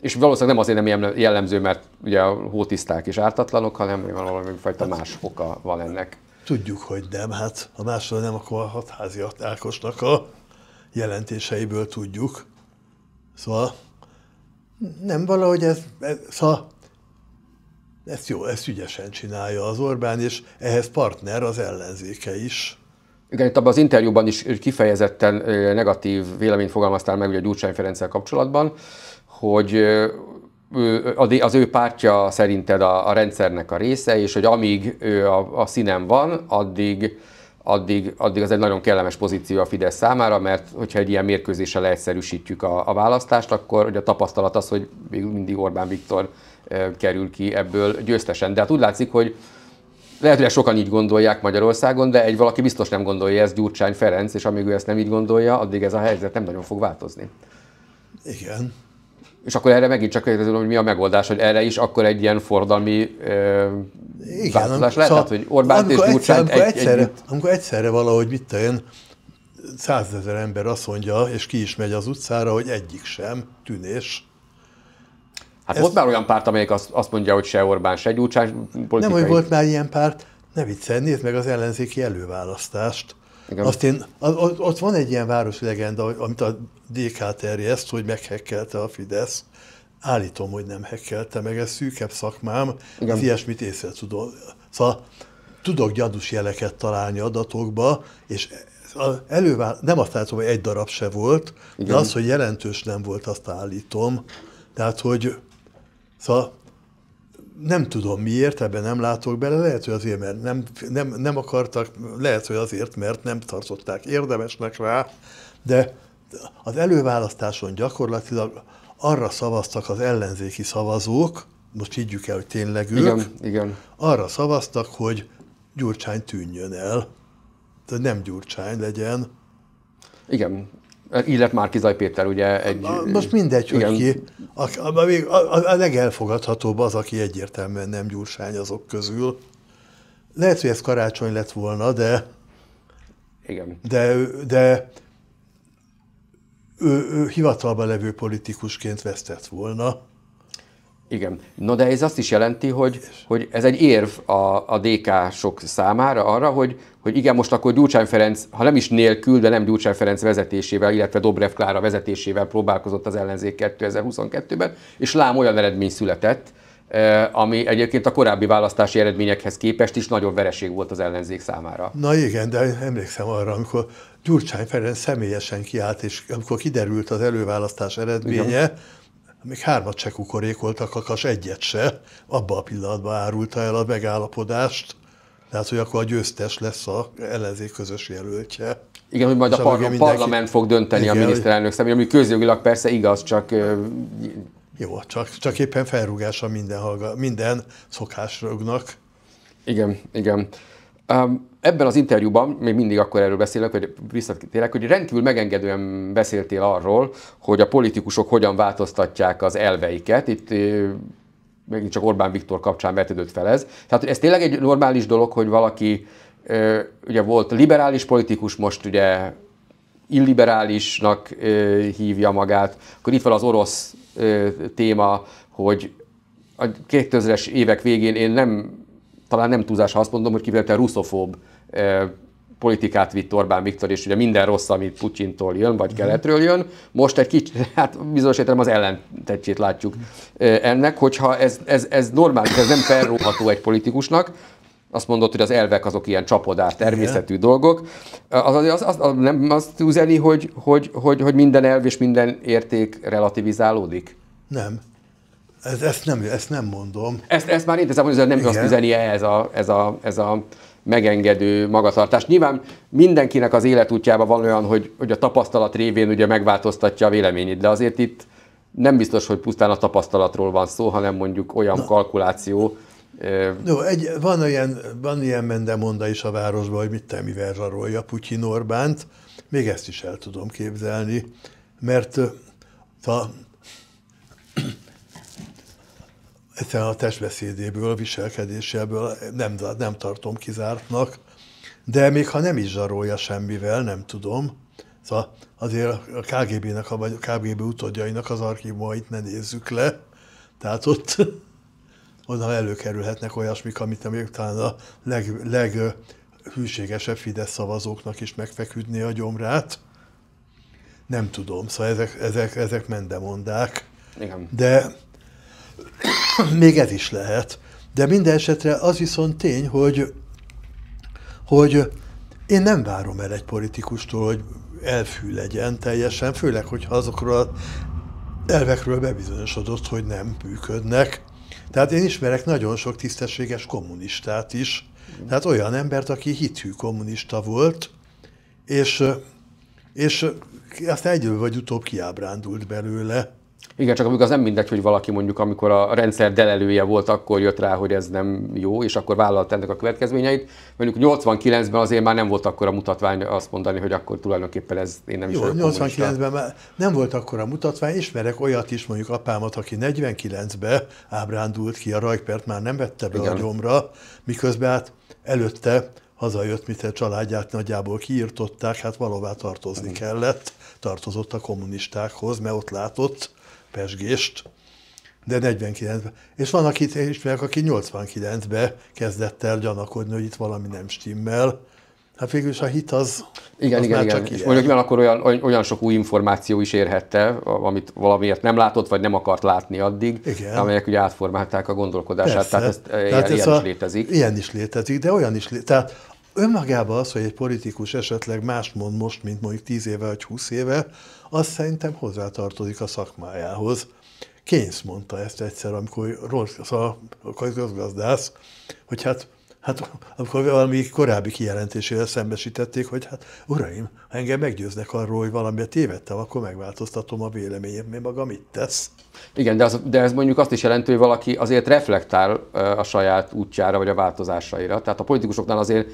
És valószínűleg nem azért nem jellemző, mert ugye a hótiszták is ártatlanok, hanem valami fajta hát, más oka van ennek. Tudjuk, hogy nem. Hát ha máshol nem, akkor a hatházi Ákosnak a jelentéseiből tudjuk. Szóval nem valahogy ez, ez szóval ezt jó, ezt ügyesen csinálja az Orbán, és ehhez partner az ellenzéke is. Igen, itt abban az interjúban is kifejezetten negatív véleményt fogalmaztál meg ugye Gyurcsány Ferenccel kapcsolatban, hogy az ő pártja szerinted a, a rendszernek a része, és hogy amíg ő a, a színen van, addig, addig, addig az egy nagyon kellemes pozíció a Fidesz számára, mert hogyha egy ilyen mérkőzéssel leegyszerűsítjük a, a választást, akkor ugye a tapasztalat az, hogy még mindig Orbán Viktor kerül ki ebből győztesen. De hát úgy látszik, hogy lehet, hogy sokan így gondolják Magyarországon, de egy valaki biztos nem gondolja ezt, Gyurcsány Ferenc, és amíg ő ezt nem így gondolja, addig ez a helyzet nem nagyon fog változni. Igen. És akkor erre megint csak kérdezem, hogy mi a megoldás, hogy erre is akkor egy ilyen fordalmi eh, változás lehet, szóval, hogy Orbán és Gyurcsány amikor, egy, egyszerre, egy, amikor egyszerre valahogy mit én százezer ember azt mondja, és ki is megy az utcára, hogy egyik sem tűnés, Hát Ezt... volt már olyan párt, amelyik azt, azt mondja, hogy se Orbán, se Gyurcsány politikai. Nem, hogy volt már ilyen párt, ne viccel, nézd meg az ellenzéki előválasztást. Igen. Azt én, ott van egy ilyen városi legenda, amit a DK terjeszt, hogy meghekkelte a Fidesz. Állítom, hogy nem hekkelte meg, ez szűkebb szakmám, Igen. az ilyesmit észre tudom. Szóval tudok gyadus jeleket találni adatokba, és elővá... nem azt állítom, hogy egy darab se volt, Igen. de az, hogy jelentős nem volt, azt állítom. Tehát, hogy Szóval nem tudom miért, ebben nem látok bele, lehet, hogy azért, mert nem, nem, nem akartak, lehet, hogy azért, mert nem tartották érdemesnek rá, de az előválasztáson gyakorlatilag arra szavaztak az ellenzéki szavazók, most higgyük el, hogy tényleg ők, igen, igen. arra szavaztak, hogy Gyurcsány tűnjön el, tehát nem Gyurcsány legyen. Igen, illet már Kizaj Péter, ugye egy... Most mindegy, hogy ki. A, a, a, a legelfogadhatóbb az, aki egyértelműen nem gyúrsány azok közül. Lehet, hogy ez karácsony lett volna, de... Igen. De, de ő, ő hivatalban levő politikusként vesztett volna. Igen. No, de ez azt is jelenti, hogy, hogy ez egy érv a, a DK-sok számára arra, hogy, hogy igen, most akkor Gyurcsány Ferenc, ha nem is nélkül, de nem Gyurcsány Ferenc vezetésével, illetve Dobrev Klára vezetésével próbálkozott az ellenzék 2022-ben, és lám olyan eredmény született, eh, ami egyébként a korábbi választási eredményekhez képest is nagyon vereség volt az ellenzék számára. Na igen, de emlékszem arra, amikor Gyurcsány Ferenc személyesen kiállt, és amikor kiderült az előválasztás eredménye, igen. még hármat se kukorékoltak, akas egyet se, abban a pillanatban árulta el a megállapodást, tehát, hogy akkor a győztes lesz a ellenzék közös jelöltje. Igen, hogy majd a parla- mindenki... parlament fog dönteni Igen, a miniszterelnök személy, ami közjogilag persze igaz, csak... Jó, csak, csak éppen felrúgása minden, hallga, minden szokásrögnak. Igen, igen. Ebben az interjúban, még mindig akkor erről beszélek, hogy visszatérek, hogy rendkívül megengedően beszéltél arról, hogy a politikusok hogyan változtatják az elveiket. Itt megint csak Orbán Viktor kapcsán vetődött fel ez. Tehát ez tényleg egy normális dolog, hogy valaki ugye volt liberális politikus, most ugye illiberálisnak hívja magát. Akkor itt van az orosz téma, hogy a 2000-es évek végén én nem, talán nem túlzás, ha azt mondom, hogy kifejezetten ruszofób politikát vitt Orbán Viktor, és ugye minden rossz, ami Putyintól jön, vagy mhm. keletről jön, most egy kicsit, hát bizonyos értelem az ellentetjét látjuk ennek, hogyha ez, ez, ez normális, ez nem felróható egy politikusnak, azt mondott, hogy az elvek azok ilyen csapodás, természetű Igen. dolgok. Az, az, az, az, nem azt üzeni, hogy, hogy, hogy, hogy minden elv és minden érték relativizálódik? Nem. Ez, ezt, nem, ezt nem mondom. Ezt, ezt már én teszem, hogy ez nem Igen. azt üzeni ez a, ez a, ez a megengedő magatartás. Nyilván mindenkinek az életútjában van olyan, hogy, hogy a tapasztalat révén ugye megváltoztatja a véleményét, de azért itt nem biztos, hogy pusztán a tapasztalatról van szó, hanem mondjuk olyan Na. kalkuláció. No, egy, van, olyan, van ilyen mendemonda is a városban, hogy mit te mivel zsarolja Putyin Orbánt, még ezt is el tudom képzelni, mert a egyszerűen a testbeszédéből, a viselkedéséből nem, nem tartom kizártnak, de még ha nem is zsarolja semmivel, nem tudom. Szóval azért a KGB-nek, vagy a KGB utódjainak az archívumait ne nézzük le, tehát ott onnan előkerülhetnek olyasmik, amit még talán a leg, leghűségesebb Fidesz szavazóknak is megfeküdni a gyomrát. Nem tudom, szóval ezek, ezek, ezek mendemondák. Igen. De még ez is lehet. De minden esetre az viszont tény, hogy, hogy én nem várom el egy politikustól, hogy elfű legyen teljesen, főleg, hogyha azokról az elvekről bebizonyosodott, hogy nem működnek. Tehát én ismerek nagyon sok tisztességes kommunistát is, tehát olyan embert, aki hithű kommunista volt, és, és aztán egyről vagy utóbb kiábrándult belőle. Igen, csak amikor az nem mindegy, hogy valaki mondjuk, amikor a rendszer delelője volt, akkor jött rá, hogy ez nem jó, és akkor vállalt ennek a következményeit. Mondjuk 89-ben azért már nem volt akkor a mutatvány azt mondani, hogy akkor tulajdonképpen ez én nem jó, is Jó, 89-ben már nem volt akkor a mutatvány, ismerek olyat is, mondjuk apámat, aki 49-ben ábrándult ki, a rajkpert már nem vette be Igen. a gyomra, miközben hát előtte hazajött, mint a családját nagyjából kiirtották, hát valóvá tartozni mhm. kellett, tartozott a kommunistákhoz, mert ott látott, pesgést, de 49-ben. És van, akit ismerek, aki 89-ben kezdett el gyanakodni, hogy itt valami nem stimmel. Hát végül is a hit az, igen, az igen, igen. És mondjuk akkor olyan, olyan sok új információ is érhette, amit valamiért nem látott, vagy nem akart látni addig, igen. amelyek ugye átformálták a gondolkodását. Persze. Tehát, ezt, eh, tehát ilyen, ez ilyen is létezik. Ilyen is létezik, de olyan is létezik. Tehát önmagában az, hogy egy politikus esetleg más mond most, mint mondjuk 10 éve vagy 20 éve, az szerintem hozzátartozik a szakmájához. Kénysz mondta ezt egyszer, amikor rossz a szóval közgazdász, hogy hát, hát amikor valami korábbi kijelentésével szembesítették, hogy hát uraim, ha engem meggyőznek arról, hogy valamiért tévedtem, akkor megváltoztatom a véleményem, mi maga mit tesz. Igen, de, az, de ez mondjuk azt is jelenti, hogy valaki azért reflektál a saját útjára vagy a változásaira. Tehát a politikusoknál azért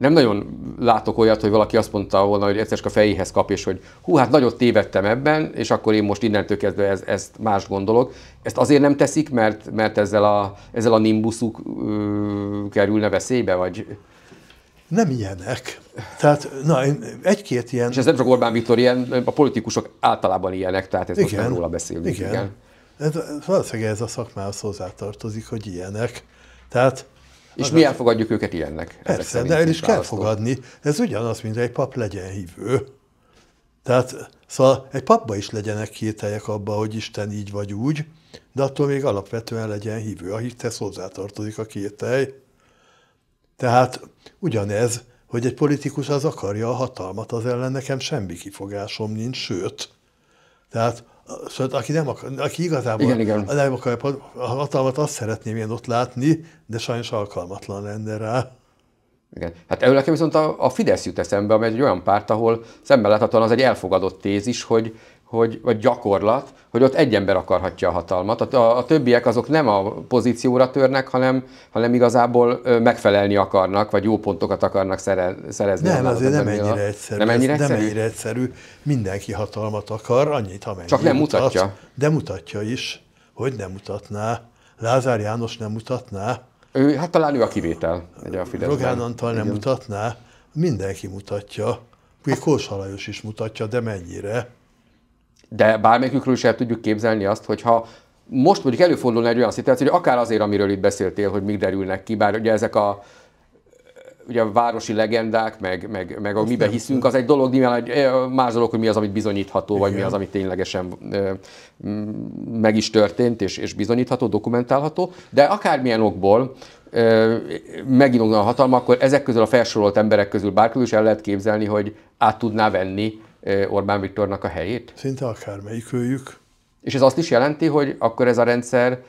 nem nagyon látok olyat, hogy valaki azt mondta volna, hogy egyszer csak a fejéhez kap, és hogy hú, hát nagyot tévedtem ebben, és akkor én most innentől kezdve ez, ezt más gondolok. Ezt azért nem teszik, mert, mert ezzel, a, ezzel a nimbuszuk ö, kerülne veszélybe, vagy... Nem ilyenek. Tehát, na, egy-két ilyen... És ez nem csak Orbán Viktor ilyen, a politikusok általában ilyenek, tehát ez igen, most nem róla beszélünk. Igen. igen. Ez, hát valószínűleg ez a szakmához hozzátartozik, hogy ilyenek. Tehát és az mi elfogadjuk őket ilyennek. Persze, de el is kell fogadni. Ez ugyanaz, mint egy pap legyen hívő. Tehát szóval egy papba is legyenek kételjek abba, hogy Isten így vagy úgy, de attól még alapvetően legyen hívő. A hithez hozzátartozik a kételj. Tehát ugyanez, hogy egy politikus az akarja a hatalmat, az ellen nekem semmi kifogásom nincs, sőt. Tehát Sőt, szóval aki, nem akar, aki igazából igen, igen. nem akarja a hatalmat, azt szeretném én ott látni, de sajnos alkalmatlan lenne rá. Igen. Hát nekem viszont a, a Fidesz jut eszembe, amely egy olyan párt, ahol szemben láthatóan az egy elfogadott tézis, hogy hogy, vagy gyakorlat, hogy ott egy ember akarhatja a hatalmat. A, a többiek azok nem a pozícióra törnek, hanem, hanem igazából megfelelni akarnak, vagy jó pontokat akarnak szere, szerezni. Nem, az azért nem ennyire, a... egyszerű, nem ennyire egyszerű. Nem ennyire egyszerű. Mindenki hatalmat akar, annyit, ha Csak nem mutat, mutatja. De mutatja is, hogy nem mutatná. Lázár János nem mutatná. Ő, hát talán ő a kivétel. Ugye a Rogán Antal nem Igen. mutatná. Mindenki mutatja. Kósa Lajos is mutatja, de mennyire de bármelyikükről is el tudjuk képzelni azt, hogyha most mondjuk előfordulna egy olyan szituáció, hogy akár azért, amiről itt beszéltél, hogy mik derülnek ki, bár ugye ezek a ugye a városi legendák, meg, meg, meg a miben hiszünk, az egy dolog, nyilván egy, más dolog, hogy mi az, amit bizonyítható, vagy Igen. mi az, amit ténylegesen meg is történt, és, és bizonyítható, dokumentálható, de akármilyen okból meginogna a hatalma, akkor ezek közül a felsorolt emberek közül bárkül is el lehet képzelni, hogy át tudná venni Orbán Viktornak a helyét? Szinte akármelyik őjük. És ez azt is jelenti, hogy akkor ez a rendszer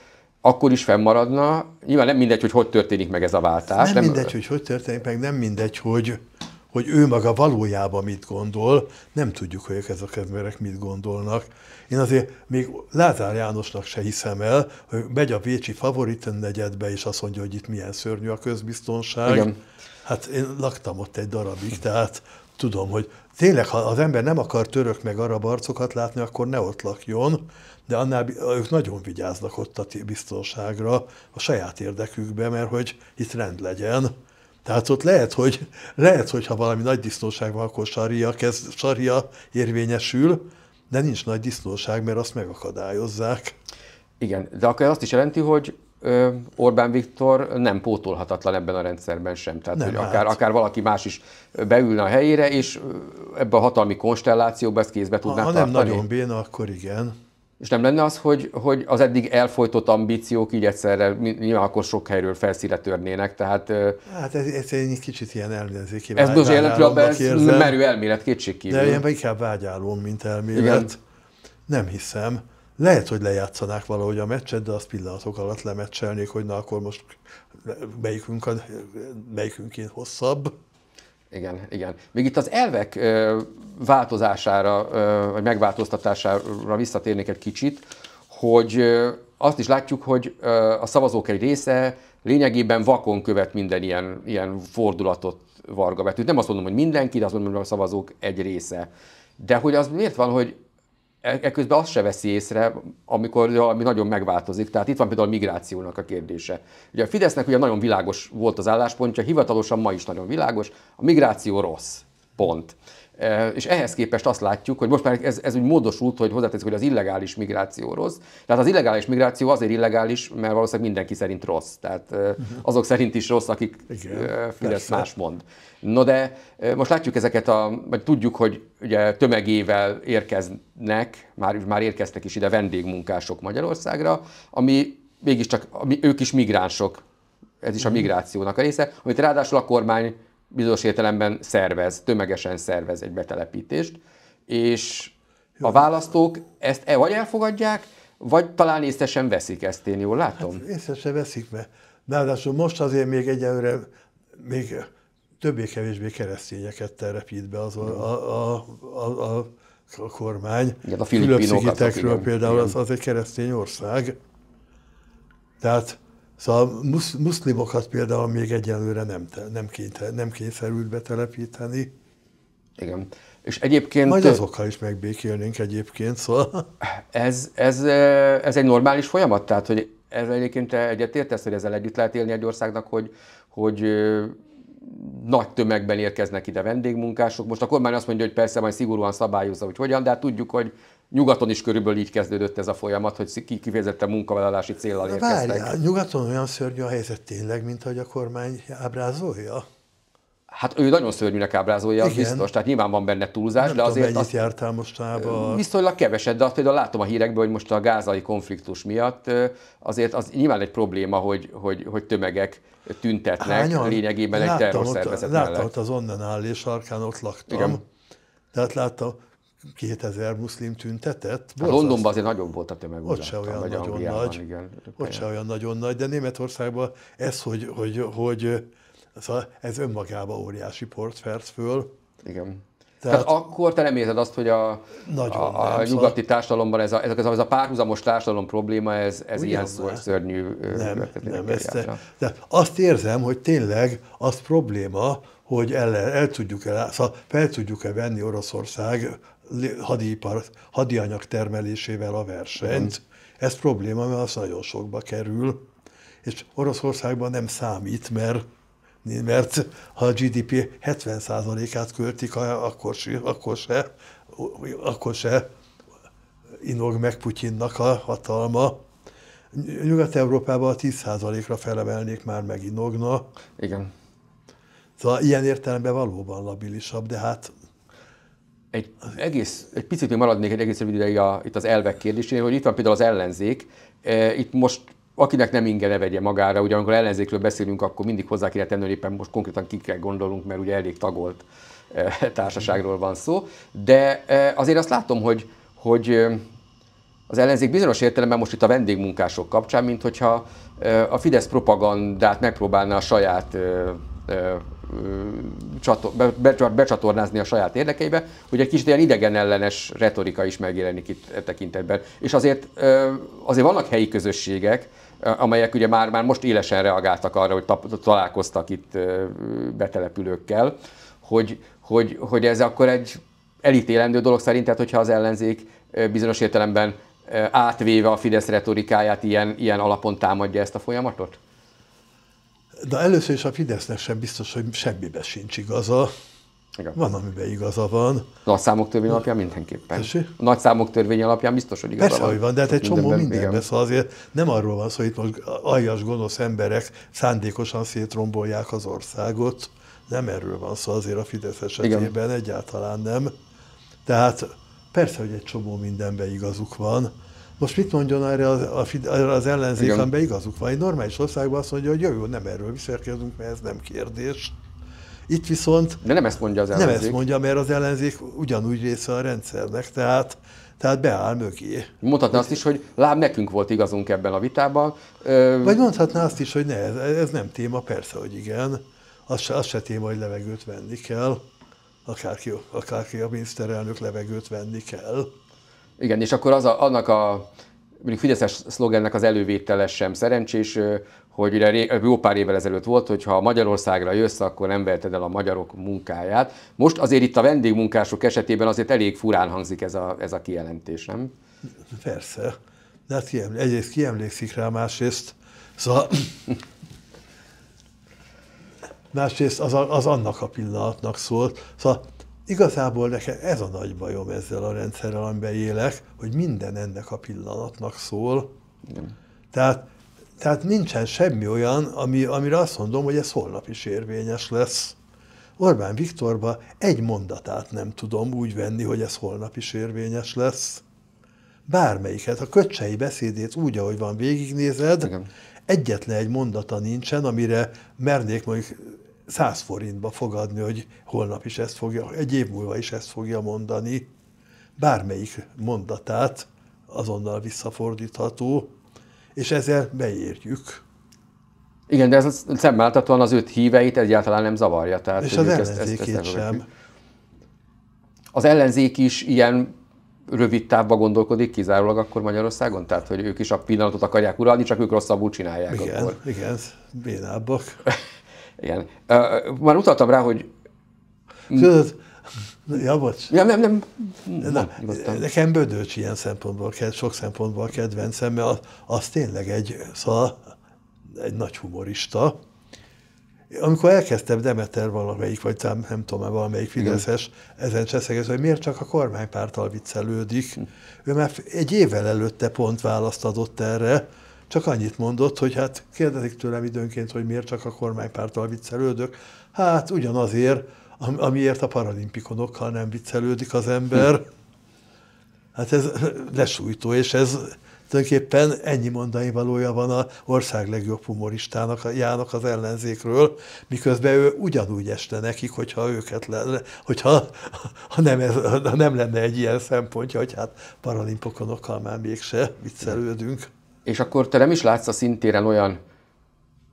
akkor is fennmaradna. Nyilván nem mindegy, hogy hogy történik meg ez a váltás. Nem, nem mindegy, hogy hogy történik meg, nem mindegy, hogy, hogy ő maga valójában mit gondol. Nem tudjuk, hogy ezek az emberek mit gondolnak. Én azért még Lázár Jánosnak se hiszem el, hogy megy a Vécsi favorit negyedbe, és azt mondja, hogy itt milyen szörnyű a közbiztonság. Igen. Hát én laktam ott egy darabig, tehát tudom, hogy tényleg, ha az ember nem akar török meg arab arcokat látni, akkor ne ott lakjon, de annál ők nagyon vigyáznak ott a biztonságra, a saját érdekükbe, mert hogy itt rend legyen. Tehát ott lehet, hogy, lehet, hogy ha valami nagy disznóság van, akkor saria, kez, saria érvényesül, de nincs nagy disznóság, mert azt megakadályozzák. Igen, de akkor azt is jelenti, hogy Orbán Viktor nem pótolhatatlan ebben a rendszerben sem. Tehát, nem, hogy hát. akár, hát. akár valaki más is beülne a helyére, és ebbe a hatalmi konstellációba ezt kézbe tudná tartani. Ha nem nagyon béna, akkor igen. És nem lenne az, hogy, hogy az eddig elfolytott ambíciók így egyszerre nyilván akkor sok helyről felszíre törnének, tehát... Hát ez, ez egy kicsit ilyen elméleti Ez most jelen ez merő elmélet, kétségkívül. De én inkább vágyálom, mint elmélet. Igen. Nem hiszem lehet, hogy lejátszanák valahogy a meccset, de azt pillanatok alatt lemecselnék, hogy na akkor most melyikünk, a, melyikünkén hosszabb. Igen, igen. Még itt az elvek változására, vagy megváltoztatására visszatérnék egy kicsit, hogy azt is látjuk, hogy a szavazók egy része lényegében vakon követ minden ilyen, ilyen fordulatot varga betűt. Nem azt mondom, hogy mindenki, de azt mondom, hogy a szavazók egy része. De hogy az miért van, hogy Ekközben azt se veszi észre, amikor ami nagyon megváltozik. Tehát itt van például a migrációnak a kérdése. Ugye a Fidesznek ugye nagyon világos volt az álláspontja, hivatalosan ma is nagyon világos, a migráció rossz. Pont. Eh, és ehhez képest azt látjuk, hogy most már ez, ez úgy módosult, hogy hozzáteszik, hogy az illegális rossz. Tehát az illegális migráció azért illegális, mert valószínűleg mindenki szerint rossz. Tehát eh, mhm. azok szerint is rossz, akik eh, Igen, Fidesz más mond. No de most látjuk ezeket a, vagy tudjuk, hogy ugye tömegével érkeznek, már, már érkeztek is ide vendégmunkások Magyarországra, ami mégiscsak, ami, ők is migránsok, ez is a mhm. migrációnak a része, amit ráadásul a kormány bizonyos értelemben szervez, tömegesen szervez egy betelepítést, és a választók ezt e vagy elfogadják, vagy talán észre sem veszik ezt, én jól látom? Hát észre sem veszik, mert ráadásul most azért még egyelőre még többé-kevésbé keresztényeket terepít be az a, a, a, a, a a kormány. Igen, a filipinokat. például, igen. az, az egy keresztény ország. Tehát Szóval musz, muszlimokat például még egyelőre nem, nem, kényszer, nem kényszerült betelepíteni. Igen. És egyébként... Majd azokkal is megbékélnénk egyébként, szóval... Ez, ez, ez egy normális folyamat? Tehát, hogy ez egyébként te egyetértesz, hogy ezzel együtt lehet élni egy országnak, hogy, hogy nagy tömegben érkeznek ide vendégmunkások. Most a kormány azt mondja, hogy persze majd szigorúan szabályozza, hogy hogyan, de hát tudjuk, hogy Nyugaton is körülbelül így kezdődött ez a folyamat, hogy kifejezetten munkavállalási célral érkeztek. Várjál, nyugaton olyan szörnyű a helyzet tényleg, mint hogy a kormány ábrázolja? Hát ő nagyon szörnyűnek ábrázolja, Igen. biztos. Tehát nyilván van benne túlzás, Nem de azért. Tudom, azt jártál mostanában? Viszonylag keveset, de azt például látom a hírekből, hogy most a gázai konfliktus miatt azért az nyilván egy probléma, hogy, hogy, hogy tömegek tüntetnek Hányan? lényegében láttam egy terrorszervezet ott, mellett. Láttam ott az onnan és arkán, ott laktam. Igen. Tehát láttam, 2000 muszlim tüntetett. Hát Borzasztó. Londonban azért nagyobb volt a tömeg. Ott se olyan nagy nagyon Angliában, nagy. Igen. Ott se olyan nagyon nagy, de Németországban ez, hogy, hogy, hogy szóval ez önmagában óriási port fert föl. Igen. Tehát, Tehát akkor te nem érzed azt, hogy a, nagyon a, a nem, szóval- nyugati szóval... társadalomban ez a, ez, a, ez a párhuzamos társadalom probléma, ez, ez Ugyan ilyen ne? szörnyű. Nem, nem ezt, te, de azt érzem, hogy tényleg az probléma, hogy el, el tudjuk-e, szóval fel tudjuk-e venni Oroszország hadipar, hadianyag termelésével a versenyt. Mm. Ez probléma, mert az nagyon sokba kerül, és Oroszországban nem számít, mert mert ha a GDP 70%-át költik, akkor se, akkor se, akkor se inog meg Putyinnak a hatalma. Nyugat-Európában a 10%-ra felemelnék már meg inogna. Igen. Szóval ilyen értelemben valóban labilisabb, de hát egy, egész, egy picit még maradnék egy egész ideig a, itt az elvek kérdésénél, hogy itt van például az ellenzék, e, itt most akinek nem inge ne vegye magára, ugye amikor ellenzékről beszélünk, akkor mindig hozzá kéne tenni, hogy éppen most konkrétan kikre gondolunk, mert ugye elég tagolt e, társaságról van szó, de e, azért azt látom, hogy, hogy az ellenzék bizonyos értelemben most itt a vendégmunkások kapcsán, mint hogyha a Fidesz propagandát megpróbálna a saját becsatornázni a saját érdekeibe, hogy egy kicsit ilyen idegenellenes retorika is megjelenik itt e tekintetben. És azért, azért vannak helyi közösségek, amelyek ugye már, már most élesen reagáltak arra, hogy találkoztak itt betelepülőkkel, hogy, hogy, hogy ez akkor egy elítélendő dolog szerint, tehát hogyha az ellenzék bizonyos értelemben átvéve a Fidesz retorikáját ilyen, ilyen alapon támadja ezt a folyamatot? De először is a Fidesznek sem biztos, hogy semmibe sincs igaza. Igen. Van, amiben igaza van. Nagy számok törvény alapján mindenképpen. Tessé? A nagy számok törvény alapján biztos, hogy igaza Persze, van. hogy van, de hát egy csomó mindenben, mindenben szóval azért nem arról van szó, hogy itt most aljas, gonosz emberek szándékosan szétrombolják az országot. Nem erről van szó azért a Fidesz esetében, Igen. egyáltalán nem. Tehát persze, hogy egy csomó mindenben igazuk van, most mit mondjon erre az, az ellenzék, amiben igazuk van? Egy normális országban azt mondja, hogy jó, jó, nem erről viselkedünk, mert ez nem kérdés. Itt viszont... De nem ezt mondja az ellenzék. Nem ezt mondja, mert az ellenzék ugyanúgy része a rendszernek, tehát tehát beáll mögé. Mondhatná azt is, hogy láb nekünk volt igazunk ebben a vitában. Ö... Vagy mondhatná azt is, hogy ne, ez, ez nem téma, persze, hogy igen. Az se, az se téma, hogy levegőt venni kell. Akárki, akárki a miniszterelnök levegőt venni kell. Igen, és akkor az a, annak a mondjuk Fideszes szlogennek az elővétele sem szerencsés, hogy ugye jó pár évvel ezelőtt volt, hogy ha Magyarországra jössz, akkor nem veheted el a magyarok munkáját. Most azért itt a vendégmunkások esetében azért elég furán hangzik ez a, ez a kijelentés, nem? Persze. De hát kieml- egyrészt kiemlékszik rá, másrészt szóval másrészt az, a, az annak a pillanatnak szólt. Szóval Igazából nekem ez a nagy bajom ezzel a rendszerrel, amiben élek, hogy minden ennek a pillanatnak szól. Igen. Tehát, tehát nincsen semmi olyan, ami, amire azt mondom, hogy ez holnap is érvényes lesz. Orbán Viktorba egy mondatát nem tudom úgy venni, hogy ez holnap is érvényes lesz. Bármelyiket, a köcsei beszédét úgy, ahogy van, végignézed, Igen. egyetlen egy mondata nincsen, amire mernék mondjuk 100 forintba fogadni, hogy holnap is ezt fogja, egy év múlva is ezt fogja mondani, bármelyik mondatát azonnal visszafordítható, és ezzel beérjük. Igen, de ez szemmáltatóan az öt híveit egyáltalán nem zavarja. Tehát és az ellenzékét ezt, ezt, sem. az ellenzék is ilyen rövid távba gondolkodik kizárólag akkor Magyarországon? Tehát, hogy ők is a pillanatot akarják uralni, csak ők rosszabbul csinálják igen, akkor. Igen, bénábbak. Igen. Uh, már utaltam rá, hogy... Tudod, ja, bocs. Nem, nem, nem. Na, nekem Bödölcs ilyen szempontból, sok szempontból kedvencem, mert az, az tényleg egy, szóval egy nagy humorista. Amikor elkezdtem Demeter valamelyik, vagy tám, nem tudom, valamelyik Fideszes Igen. ezen cseszegező, hogy miért csak a kormánypártal viccelődik. Hm. Ő már egy évvel előtte pont választ adott erre, csak annyit mondott, hogy hát kérdezik tőlem időnként, hogy miért csak a kormánypártal viccelődök. Hát ugyanazért, amiért a paralimpikonokkal nem viccelődik az ember. Hát ez lesújtó, és ez tulajdonképpen ennyi mondani valója van a ország legjobb humoristának, Jának az ellenzékről, miközben ő ugyanúgy este nekik, hogyha őket le, hogyha ha nem, ez, ha nem lenne egy ilyen szempontja, hogy hát paralimpokonokkal már mégse viccelődünk és akkor te nem is látsz a szintéren olyan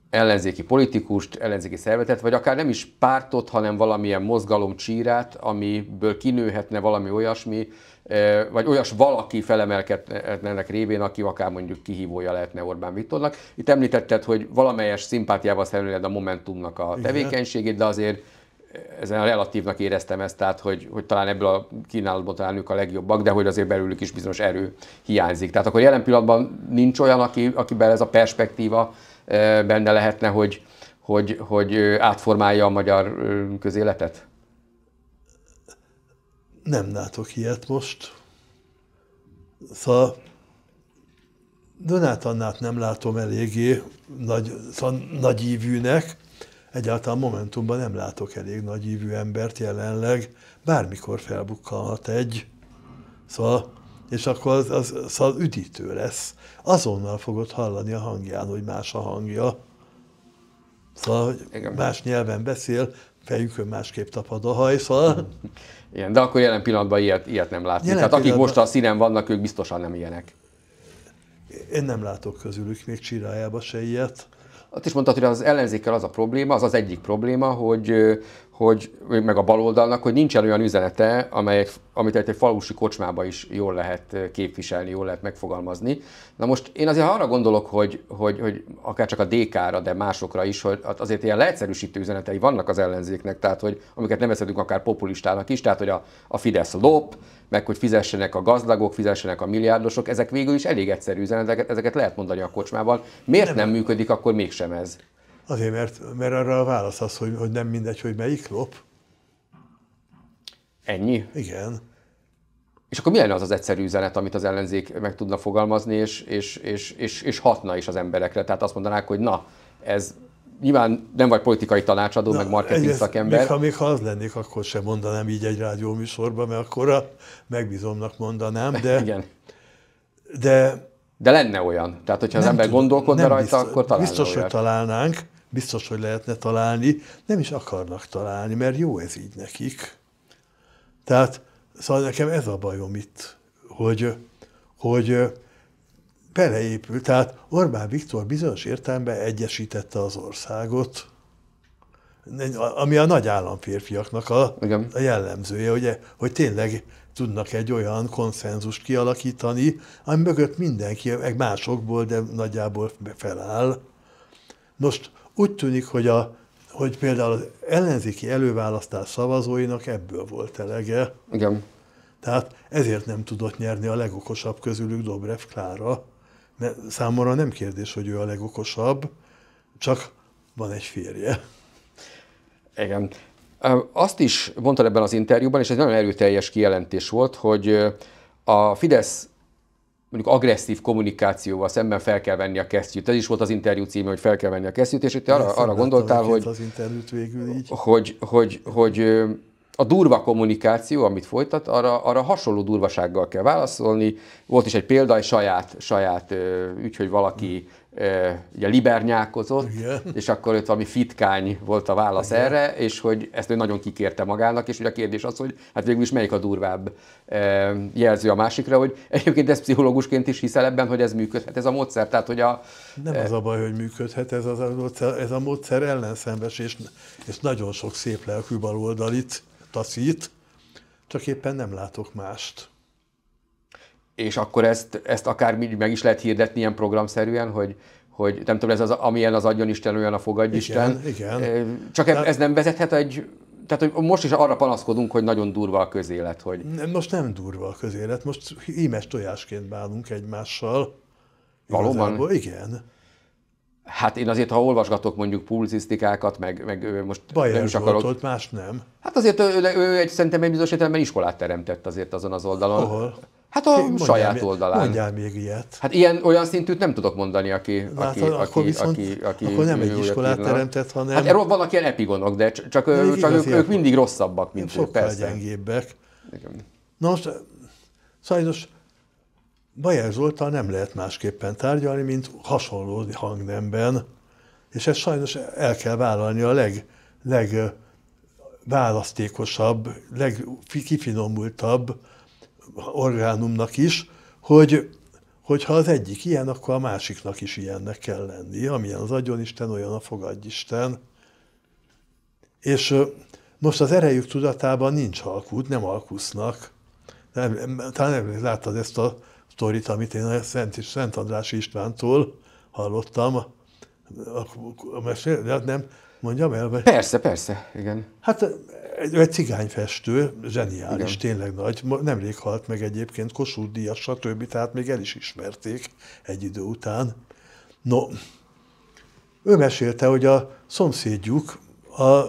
ellenzéki politikust, ellenzéki szervetet, vagy akár nem is pártot, hanem valamilyen mozgalom csírát, amiből kinőhetne valami olyasmi, eh, vagy olyas valaki felemelkedne ennek révén, aki akár mondjuk kihívója lehetne Orbán Viktornak. Itt említetted, hogy valamelyes szimpátiával szemléled a Momentumnak a tevékenységét, de azért ezen a relatívnak éreztem ezt, tehát hogy, hogy talán ebből a kínálatból talán ők a legjobbak, de hogy azért belőlük is bizonyos erő hiányzik. Tehát akkor jelen pillanatban nincs olyan, aki, akiben ez a perspektíva benne lehetne, hogy, hogy, hogy átformálja a magyar közéletet? Nem látok ilyet most. Szóval Donát Annát nem látom eléggé nagy, szóval nagy ívűnek Egyáltalán Momentumban nem látok elég nagy ívű embert jelenleg, bármikor felbukkalhat egy. Szóval, és akkor az, az, szóval az üdítő lesz. Azonnal fogod hallani a hangján, hogy más a hangja. Szóval, hogy Igen. más nyelven beszél, fejükön másképp tapad a haj, szóval... Igen, de akkor jelen pillanatban ilyet, ilyet nem látni. Jelen Tehát akik most a színen vannak, ők biztosan nem ilyenek. Én nem látok közülük még csirájába se ilyet. Azt is mondtad, hogy az ellenzékkel az a probléma, az az egyik probléma, hogy, hogy, meg a baloldalnak, hogy nincsen olyan üzenete, amely, amit egy, falusi kocsmába is jól lehet eh, képviselni, jól lehet megfogalmazni. Na most én azért arra gondolok, hogy, hogy, hogy akár csak a DK-ra, de másokra is, hogy azért ilyen leegyszerűsítő üzenetei vannak az ellenzéknek, tehát hogy amiket nevezhetünk akár populistának is, tehát hogy a, a Fidesz lop, meg hogy fizessenek a gazdagok, fizessenek a milliárdosok, ezek végül is elég egyszerű üzenetek, ezeket lehet mondani a kocsmában. Miért nem működik akkor mégsem ez? Azért, mert, mert arra a válasz az, hogy, hogy nem mindegy, hogy melyik lop. Ennyi? Igen. És akkor mi lenne az az egyszerű üzenet, amit az ellenzék meg tudna fogalmazni, és, és, és, és, és hatna is az emberekre? Tehát azt mondanák, hogy na, ez nyilván nem vagy politikai tanácsadó, na, meg marketing egyrészt, szakember. Még ha, még ha az lennék, akkor sem mondanám így egy rádió műsorban, mert akkor a megbízomnak mondanám, de... Igen. De, de lenne olyan. Tehát, hogyha az ember tudom, gondolkodna rajta, biztos, akkor találnánk. Biztos, olyat. hogy találnánk, biztos, hogy lehetne találni, nem is akarnak találni, mert jó ez így nekik. Tehát szóval nekem ez a bajom itt, hogy, hogy beleépül. Tehát Orbán Viktor bizonyos értelemben egyesítette az országot, ami a nagy államférfiaknak a, Igen. a jellemzője, ugye, hogy tényleg tudnak egy olyan konszenzust kialakítani, ami mögött mindenki, meg másokból, de nagyjából feláll. Most úgy tűnik, hogy, a, hogy például az ellenzéki előválasztás szavazóinak ebből volt elege. Igen. Tehát ezért nem tudott nyerni a legokosabb közülük Dobrev Klára, mert számomra nem kérdés, hogy ő a legokosabb, csak van egy férje. Igen. Azt is mondta ebben az interjúban, és ez nagyon erőteljes kijelentés volt, hogy a Fidesz mondjuk agresszív kommunikációval szemben fel kell venni a kesztyűt. Ez is volt az interjú címe, hogy fel kell venni a kesztyűt, és itt arra, arra gondoltál, hogy, az interjút végül így. Hogy, hogy, hogy, hogy a durva kommunikáció, amit folytat, arra, arra hasonló durvasággal kell válaszolni. Volt is egy példa, egy saját, saját ügy, hogy valaki Eh, ugye libernyákozott, Igen. és akkor ott valami fitkány volt a válasz Igen. erre, és hogy ezt ő nagyon kikérte magának, és ugye a kérdés az, hogy hát végül is melyik a durvább eh, jelző a másikra, hogy egyébként ez pszichológusként is hiszel ebben, hogy ez működhet, ez a módszer, tehát hogy a... Nem eh, az a baj, hogy működhet, ez, az a, módszer, ez a módszer ellenszembes, és, és nagyon sok szép lelkű baloldalit taszít, csak éppen nem látok mást és akkor ezt, ezt akár meg is lehet hirdetni ilyen programszerűen, hogy, hogy nem tudom, ez az, amilyen az adjon Isten, olyan a fogadj Isten. Igen, igen. Csak ez, ez nem vezethet egy, tehát hogy most is arra panaszkodunk, hogy nagyon durva a közélet. Hogy... Nem, most nem durva a közélet, most ímes tojásként bánunk egymással. Valóban? Igazából, igen. Hát én azért, ha olvasgatok mondjuk pulzisztikákat, meg, meg most baj nem is akarok... Volt, más nem. Hát azért ő, ő, ő egy, szerintem egy bizonyos iskolát teremtett azért azon az oldalon. Hol? Hát a mondjál saját oldalán. Mondjál még ilyet. Hát ilyen, olyan szintűt nem tudok mondani, aki, Látod, aki, akkor aki, viszont, aki, aki akkor nem egy iskolát írnak. teremtett, hanem... Hát erről vannak ilyen epigonok, de csak, csak, de csak ők, ők, mindig rosszabbak, mint ők, persze. gyengébbek. Igen. Na most, sajnos Bajer Zoltán nem lehet másképpen tárgyalni, mint hasonló hangnemben, és ezt sajnos el kell vállalni a leg, leg választékosabb, legkifinomultabb, orgánumnak is, hogy hogyha az egyik ilyen, akkor a másiknak is ilyennek kell lenni. Amilyen az adjon Isten, olyan a fogadj Isten. És most az erejük tudatában nincs alkút, nem alkusznak. Nem, talán nem láttad ezt a sztorit, amit én a Szent, Szent András Istvántól hallottam. A, a, a mesél, nem, mondjam el? Vagy... Persze, persze, igen. Hát egy cigányfestő, zseniális, Igen. tényleg nagy, nemrég halt meg egyébként, Kossuth Díjas, stb., tehát még el is ismerték egy idő után. No, ő mesélte, hogy a szomszédjuk a,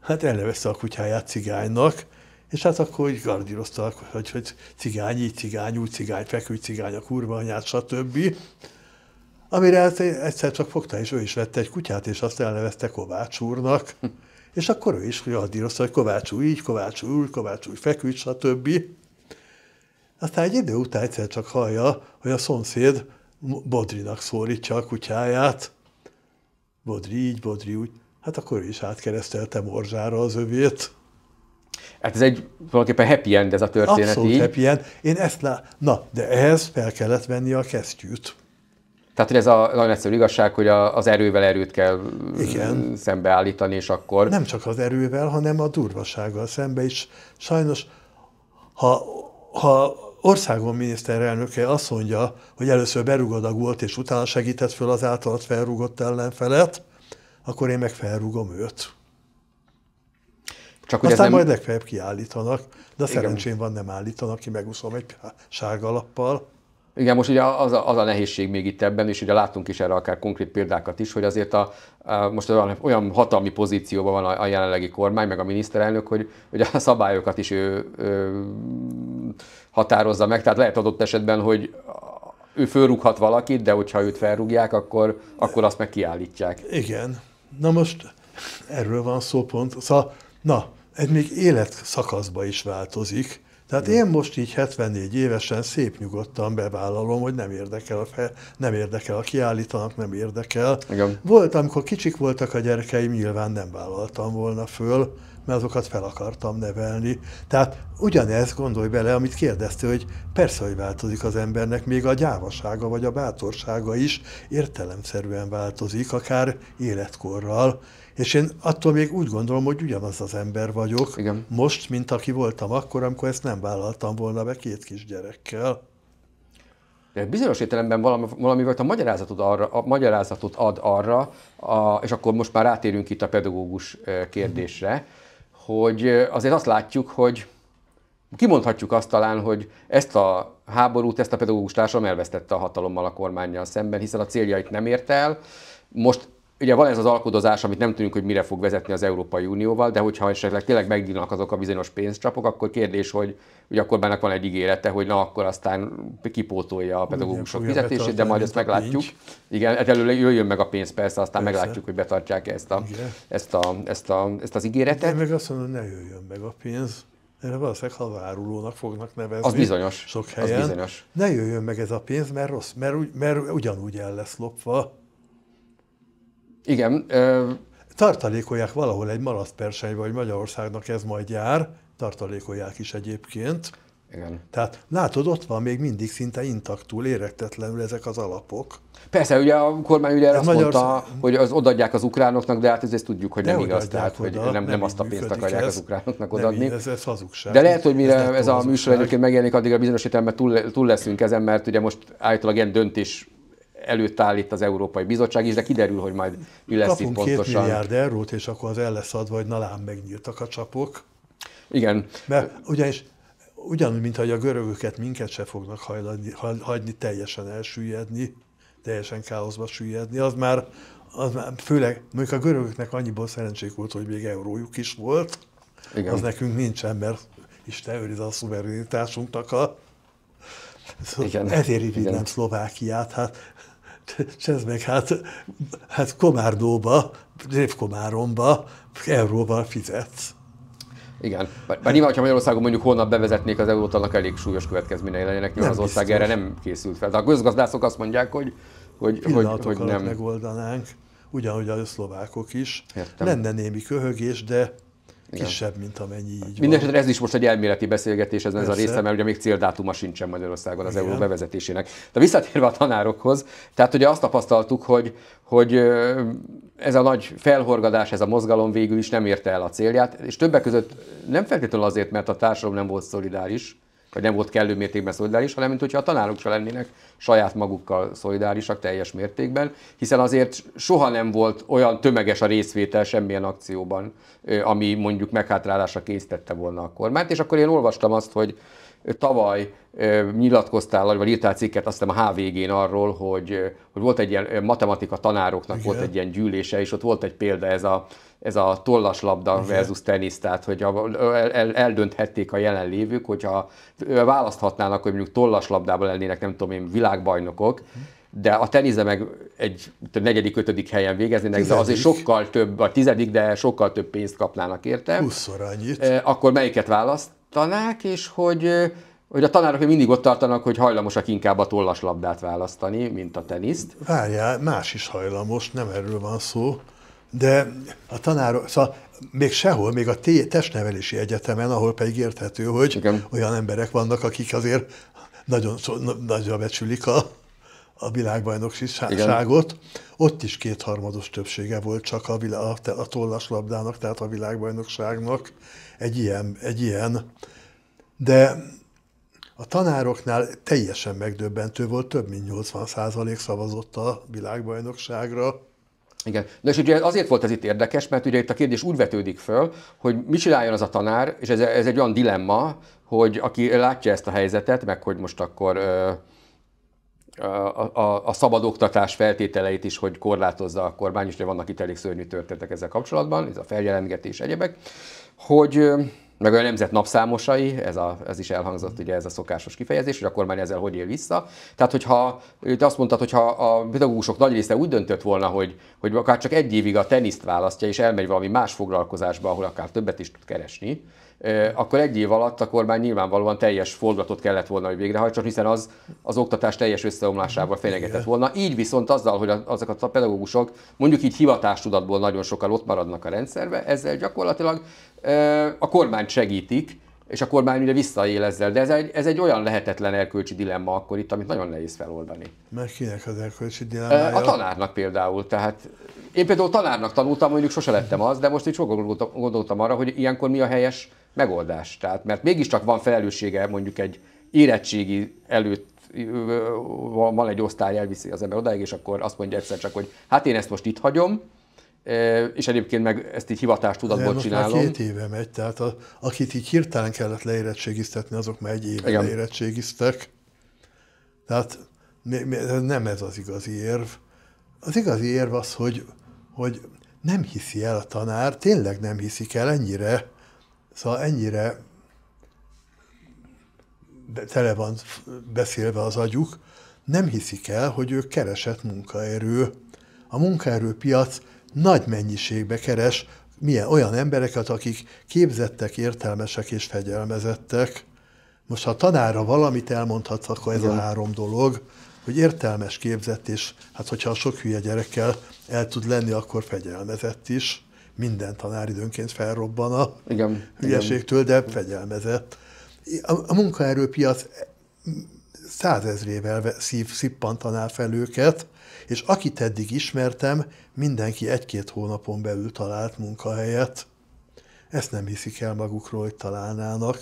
hát elnevezte a kutyáját cigánynak, és hát akkor így gardíroztak, hogy, hogy cigány, így cigány, úgy cigány, feküdj cigány, a kurva anyát, stb. Amire hát egyszer csak fogta, és ő is vette egy kutyát, és azt elnevezte Kovács úrnak. És akkor ő is radírozta, hogy Kovács úgy, így, Kovács úgy, Kovács úgy, feküdt, stb. Aztán egy idő után egyszer csak hallja, hogy a szomszéd Bodrinak szólítja a kutyáját. Bodri így, Bodri úgy. Hát akkor ő is átkeresztelte Morzsára az övét. Hát ez egy valaképpen happy end ez a történet Abszolút happy end. Én ezt lá... Na, de ehhez fel kellett venni a kesztyűt. Tehát, hogy ez a nagyon egyszerű igazság, hogy a, az erővel erőt kell Igen. szembeállítani, és akkor... Nem csak az erővel, hanem a durvasággal szembe is. Sajnos, ha, ha országon miniszterelnöke azt mondja, hogy először berugod a gólt, és utána segített föl az általad felrúgott ellenfelet, akkor én meg felrúgom őt. Csak Aztán nem... majd legfeljebb kiállítanak, de Igen. szerencsém van, nem állítanak ki, megúszom egy sárgalappal. Igen, most ugye az a, az a nehézség még itt ebben, és ugye láttunk is erre akár konkrét példákat is, hogy azért a, a most olyan, olyan hatalmi pozícióban van a, a jelenlegi kormány, meg a miniszterelnök, hogy, hogy a szabályokat is ő, ő határozza meg. Tehát lehet adott esetben, hogy ő fölrúghat valakit, de hogyha őt felrúgják, akkor, akkor azt meg kiállítják. Igen. Na most erről van szó pont. Szóval, na, ez még életszakaszba is változik tehát én most így 74 évesen szép nyugodtan bevállalom, hogy nem érdekel a, fe, nem érdekel a kiállítanak, nem érdekel. Igen. Volt, amikor kicsik voltak a gyerekeim, nyilván nem vállaltam volna föl, mert azokat fel akartam nevelni. Tehát ugyanezt gondolj bele, amit kérdezte, hogy persze, hogy változik az embernek, még a gyávasága vagy a bátorsága is értelemszerűen változik, akár életkorral, és én attól még úgy gondolom, hogy ugyanaz az ember vagyok Igen. most, mint aki voltam akkor, amikor ezt nem vállaltam volna be két kisgyerekkel. De bizonyos értelemben valami, valami a magyarázatot, arra, a magyarázatot ad arra, a, és akkor most már rátérünk itt a pedagógus eh, kérdésre, hogy eh, azért azt látjuk, hogy kimondhatjuk azt talán, hogy ezt a háborút, ezt a pedagógus társadalom elvesztette a hatalommal a kormányjal szemben, hiszen a céljait nem ért el, most ugye van ez az alkudozás, amit nem tudjuk, hogy mire fog vezetni az Európai Unióval, de hogyha esetleg tényleg megnyílnak azok a bizonyos pénzcsapok, akkor kérdés, hogy hogy akkor bennek van egy ígérete, hogy na akkor aztán kipótolja a pedagógusok fizetését, de majd ezt meglátjuk. Nincs. Igen, hát előle jöjjön meg a pénz, persze, aztán persze. meglátjuk, hogy betartják ezt, a, ezt, a, ezt, a, ezt az ígéretet. Én meg azt mondom, ne jöjjön meg a pénz. Erre valószínűleg halvárulónak fognak nevezni. Az bizonyos. Sok helyen. Az bizonyos. Ne jöjjön meg ez a pénz, mert rossz, mert, ugy, mert ugyanúgy el lesz lopva igen. Ö... Tartalékolják valahol egy malacperseny, vagy Magyarországnak ez majd jár, tartalékolják is egyébként. Igen. Tehát látod, ott van még mindig szinte intaktul, érettetlenül ezek az alapok. Persze, ugye a kormány ugye azt Magyarsz... mondta, hogy az odaadják az ukránoknak, de hát ezért tudjuk, hogy de nem igaz, tehát hogy nem, nem azt a pénzt akarják ez, az ukránoknak odaadni. ez, ez hazugság. De lehet, hogy mire ez, ez a műsor egyébként megjelenik, a bizonyos túl, túl leszünk ezen, mert ugye most állítólag ilyen döntés előtt állít az Európai Bizottság is, de kiderül, hogy majd mi lesz Kapunk itt pontosan. Kapunk milliárd eurót, és akkor az el lesz adva, hogy nalán megnyíltak a csapok. Igen. Mert ugyanis ugyanúgy, mint hogy a görögöket minket se fognak hajlani, hagyni teljesen elsüllyedni, teljesen káoszba süllyedni, az már, az már főleg, mondjuk a görögöknek annyiból szerencsék volt, hogy még eurójuk is volt, Igen. az nekünk nincsen, mert Isten őriz a szuverenitásunknak a Szóval Igen. Ezért nem Szlovákiát, hát ez meg, hát, hát Komárdóba, Révkomáromba, euróval fizetsz. Igen, bár nyilván, ha Magyarországon mondjuk holnap bevezetnék az eurót, annak elég súlyos következményei lennének, nyilván az ország biztos. erre nem készült fel. De a közgazdászok azt mondják, hogy, hogy, hogy, hogy nem. megoldanánk, ugyanúgy a szlovákok is. Értem. Lenne némi köhögés, de kisebb, mint amennyi így Mindenesetre ez is most egy elméleti beszélgetés, ez, ez a része, mert ugye még céldátuma sincsen Magyarországon az Igen. euró bevezetésének. De visszatérve a tanárokhoz, tehát ugye azt tapasztaltuk, hogy, hogy ez a nagy felhorgadás, ez a mozgalom végül is nem érte el a célját, és többek között nem feltétlenül azért, mert a társadalom nem volt szolidáris, vagy nem volt kellő mértékben szolidáris, hanem mint hogyha a tanárok se lennének saját magukkal szolidárisak teljes mértékben, hiszen azért soha nem volt olyan tömeges a részvétel semmilyen akcióban, ami mondjuk meghátrálásra késztette volna a kormányt, és akkor én olvastam azt, hogy tavaly nyilatkoztál, vagy írtál cikket azt hiszem a HVG-n arról, hogy, hogy volt egy ilyen matematika tanároknak Igen. volt egy ilyen gyűlése, és ott volt egy példa, ez a ez a tollas tollaslabda versus tenisz, tehát hogy eldönthették a jelenlévők, hogyha választhatnának, hogy mondjuk tollas labdával lennének, nem tudom én, világbajnokok, de a teniszben meg egy negyedik, ötödik helyen végeznének, tizedik. de azért sokkal több, a tizedik, de sokkal több pénzt kapnának érte. 20 annyit. E, akkor melyiket választanák, és hogy e, hogy a tanárok mindig ott tartanak, hogy hajlamosak inkább a tollas labdát választani, mint a teniszt. Várjál, más is hajlamos, nem erről van szó. De a tanárok, szóval még sehol, még a testnevelési egyetemen, ahol pedig érthető, hogy Igen. olyan emberek vannak, akik azért nagyon nagyra becsülik a, a világbajnokságot. Ott is kétharmados többsége volt csak a, a, a labdának, tehát a világbajnokságnak egy ilyen, egy ilyen. De a tanároknál teljesen megdöbbentő volt, több mint 80 szavazott a világbajnokságra igen. Na és ugye azért volt ez itt érdekes, mert ugye itt a kérdés úgy vetődik föl, hogy mit csináljon az a tanár, és ez, ez egy olyan dilemma, hogy aki látja ezt a helyzetet, meg hogy most akkor ö, a, a, a szabad oktatás feltételeit is, hogy korlátozza a kormány, és vannak itt elég szörnyű történetek ezzel kapcsolatban, ez a feljelentgetés, egyebek, hogy meg a nemzet napszámosai, ez, a, ez is elhangzott, ugye ez a szokásos kifejezés, hogy a kormány ezzel hogy él vissza. Tehát, hogyha te azt mondtad, hogyha a pedagógusok nagy része úgy döntött volna, hogy, hogy akár csak egy évig a teniszt választja, és elmegy valami más foglalkozásba, ahol akár többet is tud keresni, akkor egy év alatt a kormány nyilvánvalóan teljes forgatot kellett volna, hogy végrehajtson, hiszen az az oktatás teljes összeomlásával fenyegetett volna. Így viszont azzal, hogy azok a pedagógusok mondjuk így hivatástudatból nagyon sokan ott maradnak a rendszerbe, ezzel gyakorlatilag a kormány segítik, és a kormány ugye visszaél ezzel, de ez egy, ez egy olyan lehetetlen erkölcsi dilemma akkor itt, amit nagyon nehéz feloldani. Mert kinek az erkölcsi dilemma? A tanárnak például, tehát én például tanárnak tanultam, mondjuk sose lettem az, de most így sok gondoltam arra, hogy ilyenkor mi a helyes megoldás. Tehát, mert mégiscsak van felelőssége mondjuk egy érettségi előtt van egy osztály, elviszi az ember odáig, és akkor azt mondja egyszer csak, hogy hát én ezt most itt hagyom, és egyébként meg ezt így hivatástudatból most csinálom. Már két éve megy, tehát a, akit így hirtelen kellett leérettségiztetni, azok már egy éve Igen. leérettségiztek. Tehát nem ez az igazi érv. Az igazi érv az, hogy, hogy nem hiszi el a tanár, tényleg nem hiszik el ennyire, Szóval ennyire tele van beszélve az agyuk, nem hiszik el, hogy ők keresett munkaerő. A munkaerőpiac nagy mennyiségbe keres milyen olyan embereket, akik képzettek, értelmesek és fegyelmezettek. Most ha tanára valamit elmondhatsz, akkor ez Igen. a három dolog, hogy értelmes, képzett, és hát hogyha sok hülye gyerekkel el tud lenni, akkor fegyelmezett is minden tanár időnként felrobban a igen, hülyeségtől, igen. de fegyelmezett. A, a munkaerőpiac százezrével szív, szippantaná fel őket, és akit eddig ismertem, mindenki egy-két hónapon belül talált munkahelyet. Ezt nem hiszik el magukról, hogy találnának.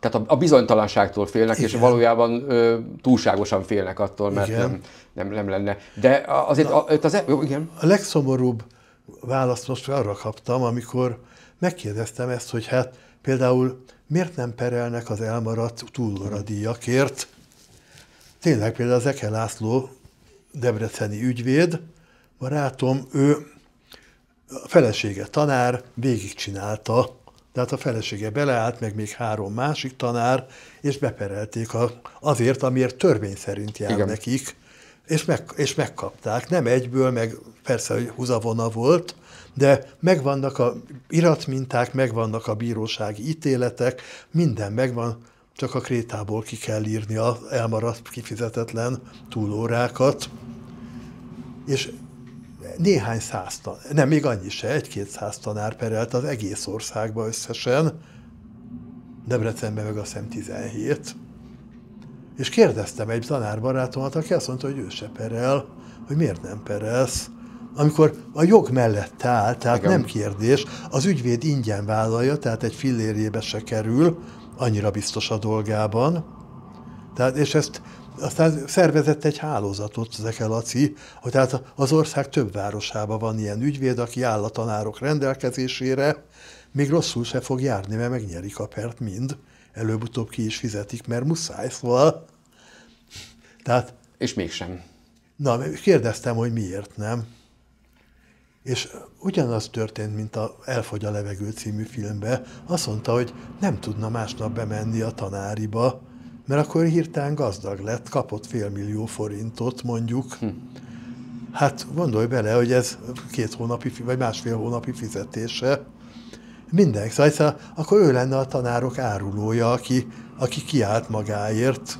Tehát a, a bizonytalanságtól félnek, Igen. és valójában ö, túlságosan félnek attól, mert nem, nem, nem lenne. De azért Na, a, az... E- igen. A legszomorúbb választ most arra kaptam, amikor megkérdeztem ezt, hogy hát például miért nem perelnek az elmaradt túlóradíjakért? Tényleg például az Eke László debreceni ügyvéd, barátom, ő a felesége tanár, végigcsinálta, tehát a felesége beleállt, meg még három másik tanár, és beperelték a, azért, amiért törvény szerint jár Igen. nekik és, meg, és megkapták. Nem egyből, meg persze, hogy húzavona volt, de megvannak a iratminták, megvannak a bírósági ítéletek, minden megvan, csak a krétából ki kell írni az elmaradt kifizetetlen túlórákat, és néhány száz tanár, nem még annyi se, egy-két száz tanár perelt az egész országba összesen, Debrecenben meg a szem 17, és kérdeztem egy tanárbarátomat, aki azt mondta, hogy ő se perel, hogy miért nem perelsz. Amikor a jog mellett áll, tehát Igen. nem kérdés, az ügyvéd ingyen vállalja, tehát egy fillérjébe se kerül, annyira biztos a dolgában. Tehát, és ezt aztán szervezett egy hálózatot Zeke Laci, hogy tehát az ország több városában van ilyen ügyvéd, aki áll a tanárok rendelkezésére, még rosszul se fog járni, mert megnyerik a pert mind előbb-utóbb ki is fizetik, mert muszáj, szóval. Tehát, és mégsem. Na, kérdeztem, hogy miért nem. És ugyanaz történt, mint a Elfogy a levegő című filmbe. Azt mondta, hogy nem tudna másnap bemenni a tanáriba, mert akkor hirtelen gazdag lett, kapott félmillió forintot mondjuk. Hm. Hát gondolj bele, hogy ez két hónapi, vagy másfél hónapi fizetése minden. Szóval, szóval akkor ő lenne a tanárok árulója, aki, aki kiállt magáért.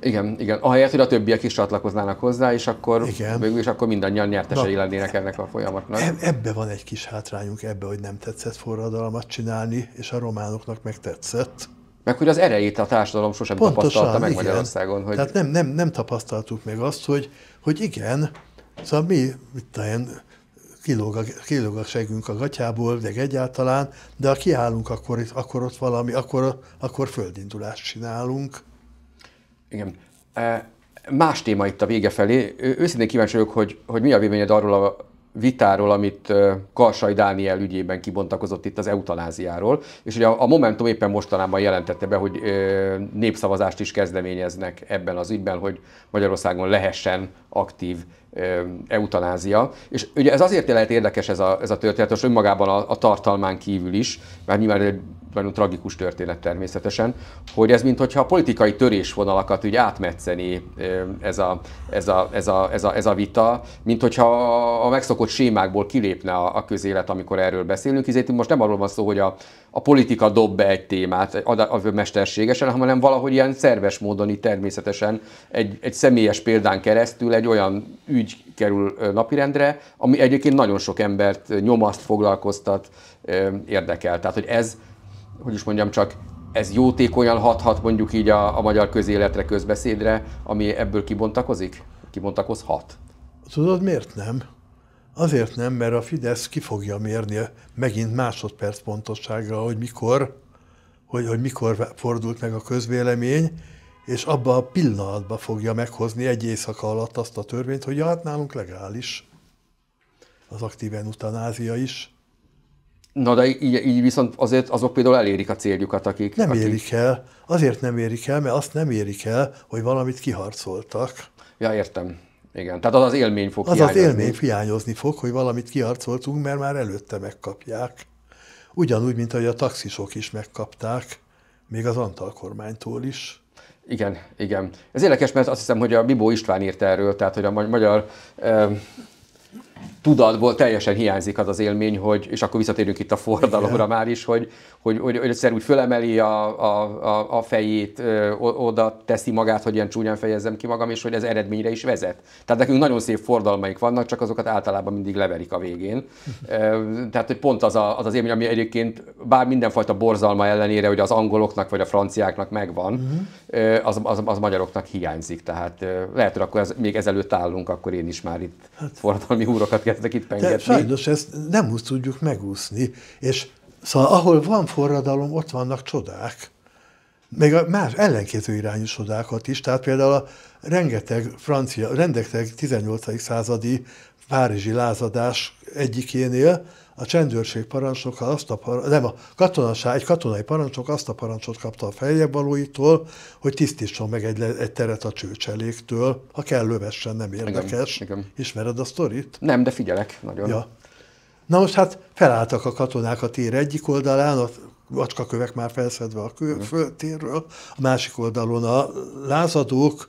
Igen, igen. Ahelyett, hogy a többiek is csatlakoznának hozzá, és akkor igen. végül is akkor mindannyian nyertesei Na, lennének ennek a folyamatnak. E-, ebbe van egy kis hátrányunk, ebbe, hogy nem tetszett forradalmat csinálni, és a románoknak meg tetszett. Meg hogy az erejét a társadalom sosem Pontosan, tapasztalta meg igen. Magyarországon. Hogy... Tehát nem, nem, nem tapasztaltuk meg azt, hogy, hogy igen, szóval mi, mit ilyen kilóg a, kilóg a segünk a gatyából, de egyáltalán, de ha kiállunk, akkor, itt, akkor ott valami, akkor, akkor földindulást csinálunk. Igen. E, más téma itt a vége felé. Őszintén kíváncsi vagyok, hogy, hogy mi a véleményed arról a vitáról, amit Karsai Dániel ügyében kibontakozott itt az eutanáziáról, és ugye a Momentum éppen mostanában jelentette be, hogy népszavazást is kezdeményeznek ebben az ügyben, hogy Magyarországon lehessen aktív eutanázia. És ugye ez azért lehet érdekes ez a, ez a történet, és önmagában a, a tartalmán kívül is, mert nyilván nagyon tragikus történet természetesen, hogy ez mintha a politikai törésvonalakat úgy átmetszeni ez a, ez a, ez a, ez a, ez a vita, mint hogyha a megszokott sémákból kilépne a, a közélet, amikor erről beszélünk, hiszen most nem arról van szó, hogy a, a politika dob be egy témát a, a, a mesterségesen, hanem valahogy ilyen szerves módon itt természetesen egy, egy személyes példán keresztül egy olyan ügy kerül napirendre, ami egyébként nagyon sok embert nyomaszt, foglalkoztat, érdekel. Tehát, hogy ez hogy is mondjam csak, ez jótékonyan hathat mondjuk így a, a magyar közéletre, közbeszédre, ami ebből kibontakozik? Kibontakozhat? Tudod, miért nem? Azért nem, mert a Fidesz ki fogja mérni megint másodperc pontossággal, hogy mikor, hogy, hogy mikor fordult meg a közvélemény, és abba a pillanatban fogja meghozni egy éjszaka alatt azt a törvényt, hogy hát nálunk legális az aktíven utanázia is. Na de így, így viszont azért azok például elérik a céljukat, akik... Nem akik... érik el. Azért nem érik el, mert azt nem érik el, hogy valamit kiharcoltak. Ja, értem. Igen, tehát az az élmény fog az hiányozni. Az az élmény hiányozni fog, hogy valamit kiharcoltunk, mert már előtte megkapják. Ugyanúgy, mint ahogy a taxisok is megkapták, még az Antal kormánytól is. Igen, igen. Ez érdekes, mert azt hiszem, hogy a Bibó István írt erről, tehát hogy a magyar... Eh, tudatból teljesen hiányzik az az élmény, hogy, és akkor visszatérünk itt a forradalomra Igen. már is, hogy, hogy, hogy, hogy egyszer úgy fölemeli a, a, a fejét, ö, oda teszi magát, hogy ilyen csúnyán fejezzem ki magam, és hogy ez eredményre is vezet. Tehát nekünk nagyon szép fordalmaik vannak, csak azokat általában mindig leverik a végén. Tehát, hogy pont az, a, az az élmény, ami egyébként bár mindenfajta borzalma ellenére, hogy az angoloknak vagy a franciáknak megvan, mhm. az, az, az magyaroknak hiányzik. Tehát lehet, hogy akkor ez, még ezelőtt állunk, akkor én is már itt hát. forradalmi úr dolgokat kezdek itt pengetni. De sajnos ezt nem úgy tudjuk megúszni. És szóval ahol van forradalom, ott vannak csodák. Még a más ellenkező irányú csodákat is, tehát például a rengeteg francia, rengeteg 18. századi párizsi lázadás egyikénél, a csendőrség parancsnoka azt a parancsot, nem, a katonaság, egy katonai parancsok azt a parancsot kapta a feljebb valóitól, hogy tisztítson meg egy, egy teret a csőcseléktől, ha kell lövessen, nem érdekes. Igen, igen. Ismered a sztorit? Nem, de figyelek nagyon. Ja. Na most hát felálltak a katonák a tér egyik oldalán, a vacskakövek már felszedve a kő, föltérről, a másik oldalon a lázadók,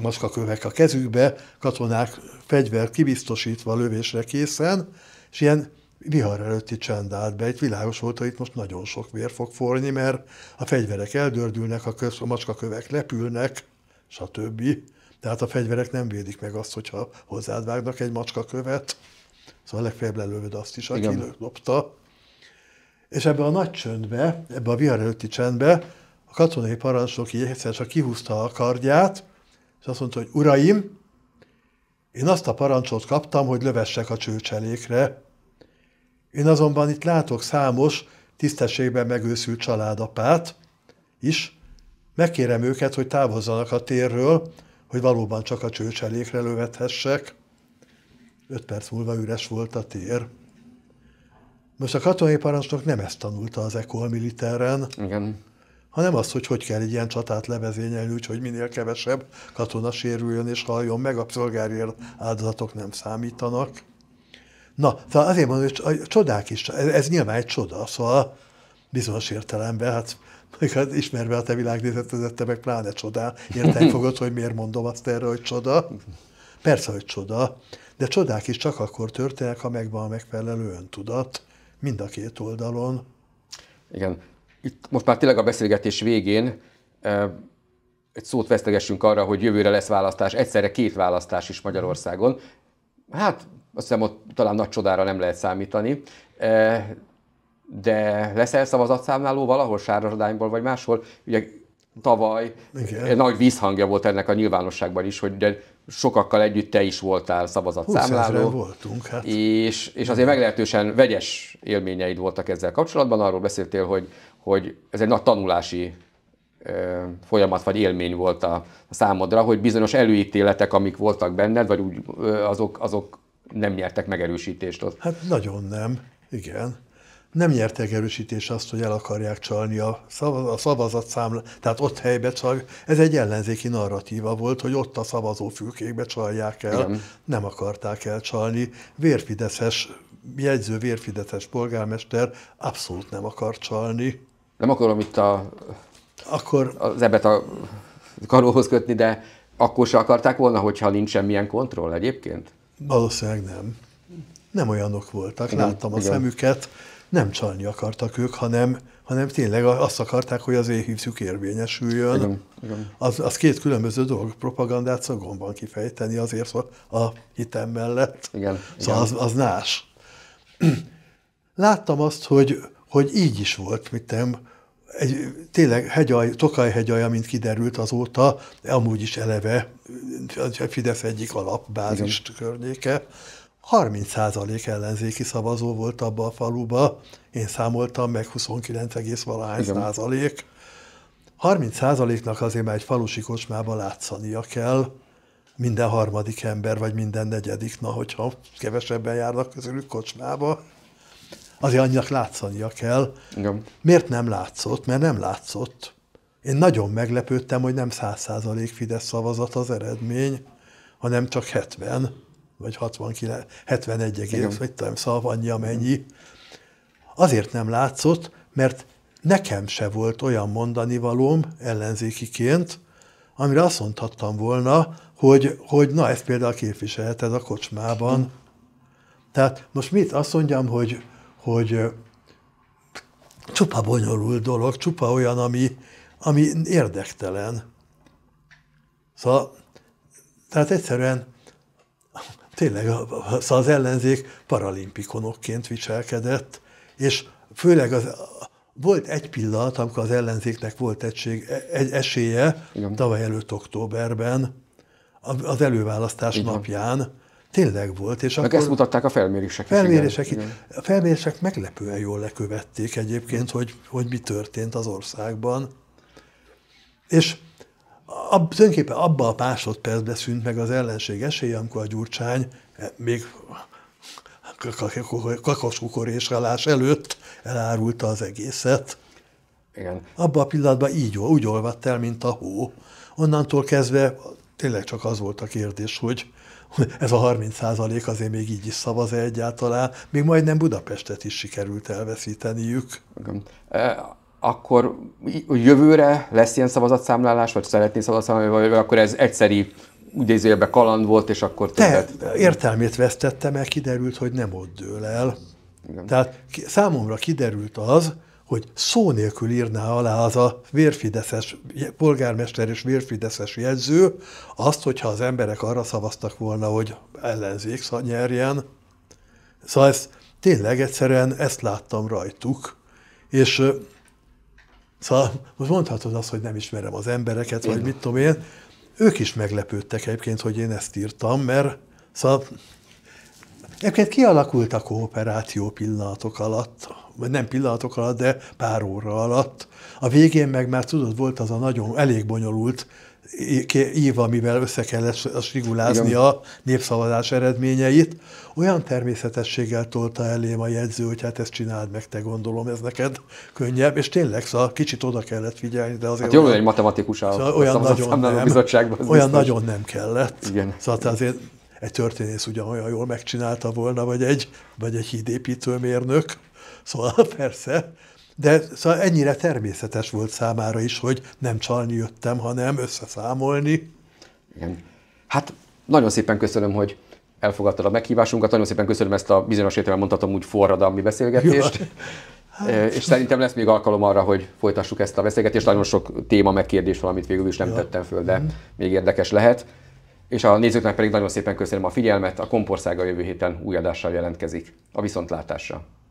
maszkakövek a kezükbe, katonák fegyver kibiztosítva lövésre készen, és ilyen vihar előtti csend állt be, egy világos volt, hogy itt most nagyon sok vér fog forni, mert a fegyverek eldördülnek, a, köz, a macskakövek lepülnek, stb. Tehát a fegyverek nem védik meg azt, hogyha hozzád vágnak egy macskakövet, szóval legfeljebb lelőd azt is, aki lopta. És ebbe a nagy csöndbe, ebbe a vihar előtti csendbe a katonai parancsnok így egyszer csak kihúzta a kardját, és azt mondta, hogy uraim, én azt a parancsot kaptam, hogy lövessek a csőcselékre, én azonban itt látok számos tisztességben megőszült családapát is, megkérem őket, hogy távozzanak a térről, hogy valóban csak a csőcselékre lövethessek. Öt perc múlva üres volt a tér. Most a katonai parancsnok nem ezt tanulta az Ecole Militeren, Igen. hanem azt, hogy hogy kell egy ilyen csatát levezényelni, úgyhogy minél kevesebb katona sérüljön és haljon meg, a szolgári áldozatok nem számítanak. Na, szóval azért mondom, hogy a csodák is, ez, ez nyilván egy csoda, szóval bizonyos értelemben, hát hát ismerve a te világnézetedet, te meg pláne csodá, érteni fogod, hogy miért mondom azt erre, hogy csoda. Persze, hogy csoda, de csodák is csak akkor történnek, ha megvan a megfelelő öntudat, mind a két oldalon. Igen. Itt most már tényleg a beszélgetés végén egy szót vesztegessünk arra, hogy jövőre lesz választás, egyszerre két választás is Magyarországon. Hát azt hiszem, ott talán nagy csodára nem lehet számítani. E, de leszel szavazatszámláló valahol Sárazsodányból vagy máshol? Ugye tavaly Igen. nagy vízhangja volt ennek a nyilvánosságban is, hogy de sokakkal együtt te is voltál szavazatszámláló. voltunk, hát. És, és azért meglehetősen vegyes élményeid voltak ezzel kapcsolatban. Arról beszéltél, hogy, hogy ez egy nagy tanulási e, folyamat vagy élmény volt a, a számodra, hogy bizonyos előítéletek, amik voltak benned, vagy úgy, e, azok, azok nem nyertek megerősítést ott. Hát nagyon nem, igen. Nem nyertek erősítést azt, hogy el akarják csalni a, szavaz, a szavazatszámla, tehát ott helybe csalják. Ez egy ellenzéki narratíva volt, hogy ott a szavazófülkékbe csalják el. Igen. Nem akarták elcsalni. Vérfideszes jegyző, vérfideszes polgármester abszolút nem akar csalni. Nem akarom itt a, akkor... az ebet a karóhoz kötni, de akkor se akarták volna, hogyha nincs semmilyen kontroll egyébként? Valószínűleg nem. Nem olyanok voltak, igen, láttam a igen. szemüket, nem csalni akartak ők, hanem, hanem tényleg azt akarták, hogy az éhívszük érvényesüljön. Igen, igen. Az, az két különböző dolog, propagandát szagomban kifejteni azért a hitem mellett. Igen, szóval igen. Az, az más. Láttam azt, hogy, hogy így is volt, mint nem, egy, tényleg hegyaj, Tokaj hegyalja, mint kiderült azóta, amúgy is eleve a Fidesz egyik alapbázist Igen. környéke, 30% ellenzéki szavazó volt abban a faluba, én számoltam meg 29, valahány Igen. százalék. 30 százaléknak azért már egy falusi kocsmába látszania kell, minden harmadik ember, vagy minden negyedik, na, hogyha kevesebben járnak közülük kocsmába, azért annyiak látszania kell. Igen. Miért nem látszott? Mert nem látszott. Én nagyon meglepődtem, hogy nem 100% Fidesz szavazat az eredmény, hanem csak 70, vagy 69, 71 egész, vagy tudom, szav, annyi amennyi. Azért nem látszott, mert nekem se volt olyan mondani valóm ellenzékiként, amire azt mondhattam volna, hogy, hogy na, ezt például képviselheted a kocsmában. Tehát most mit? Azt mondjam, hogy, hogy csupa bonyolult dolog, csupa olyan, ami, ami érdektelen. Szóval, tehát egyszerűen tényleg szóval az ellenzék paralimpikonokként viselkedett, és főleg az, volt egy pillanat, amikor az ellenzéknek volt egység, egy esélye, Igen. tavaly előtt októberben, az előválasztás Igen. napján, tényleg volt. És Meg akkor ezt mutatták a felmérések felmérések, is, A felmérések meglepően jól lekövették egyébként, hogy, hogy mi történt az országban. És ab, tulajdonképpen abba a másodpercben szűnt meg az ellenség esélye, amikor a Gyurcsány eh, még kakaskukorésrelás előtt elárulta az egészet. Igen. Abban a pillanatban így, úgy olvadt el, mint a hó. Onnantól kezdve tényleg csak az volt a kérdés, hogy ez a 30 százalék azért még így is szavaz -e egyáltalán, még majdnem Budapestet is sikerült elveszíteniük akkor jövőre lesz ilyen szavazatszámlálás, vagy szeretnél szavazatszámlálni, vagy akkor ez egyszeri idézőjelben kaland volt, és akkor többet... Te értelmét vesztette, mert kiderült, hogy nem ott dől el. Igen. Tehát számomra kiderült az, hogy szó nélkül írná alá az a vérfideszes polgármester és vérfideszes jegyző azt, hogyha az emberek arra szavaztak volna, hogy ellenzék nyerjen. Szóval ezt tényleg egyszerűen ezt láttam rajtuk. És Szóval most mondhatod azt, hogy nem ismerem az embereket, én. vagy mit tudom én. Ők is meglepődtek egyébként, hogy én ezt írtam, mert szóval egyébként a kooperáció pillanatok alatt, vagy nem pillanatok alatt, de pár óra alatt. A végén meg már tudod, volt az a nagyon elég bonyolult ív, amivel össze kellett sigulázni a népszavazás eredményeit, olyan természetességgel tolta elém a jegyző, hogy hát ezt csináld meg, te gondolom, ez neked könnyebb, és tényleg, szóval kicsit oda kellett figyelni, de azért... Hát jól, olyan, hogy matematikus áll szóval olyan, nagyon nem, bizottságban, olyan biztos. nagyon nem kellett. Igen. Szóval azért egy történész ugyanolyan jól megcsinálta volna, vagy egy, vagy egy hídépítőmérnök, szóval persze, de szóval ennyire természetes volt számára is, hogy nem csalni jöttem, hanem összeszámolni. Igen. Hát nagyon szépen köszönöm, hogy elfogadtad a meghívásunkat, nagyon szépen köszönöm ezt a bizonyos értelemben mondhatom úgy forradalmi beszélgetést. Hát. És szerintem lesz még alkalom arra, hogy folytassuk ezt a beszélgetést. Nagyon sok téma megkérdés valamit végül is nem ja. tettem föl, de mm. még érdekes lehet. És a nézőknek pedig nagyon szépen köszönöm a figyelmet. A Kompországa jövő héten új adással jelentkezik. A viszontlátásra!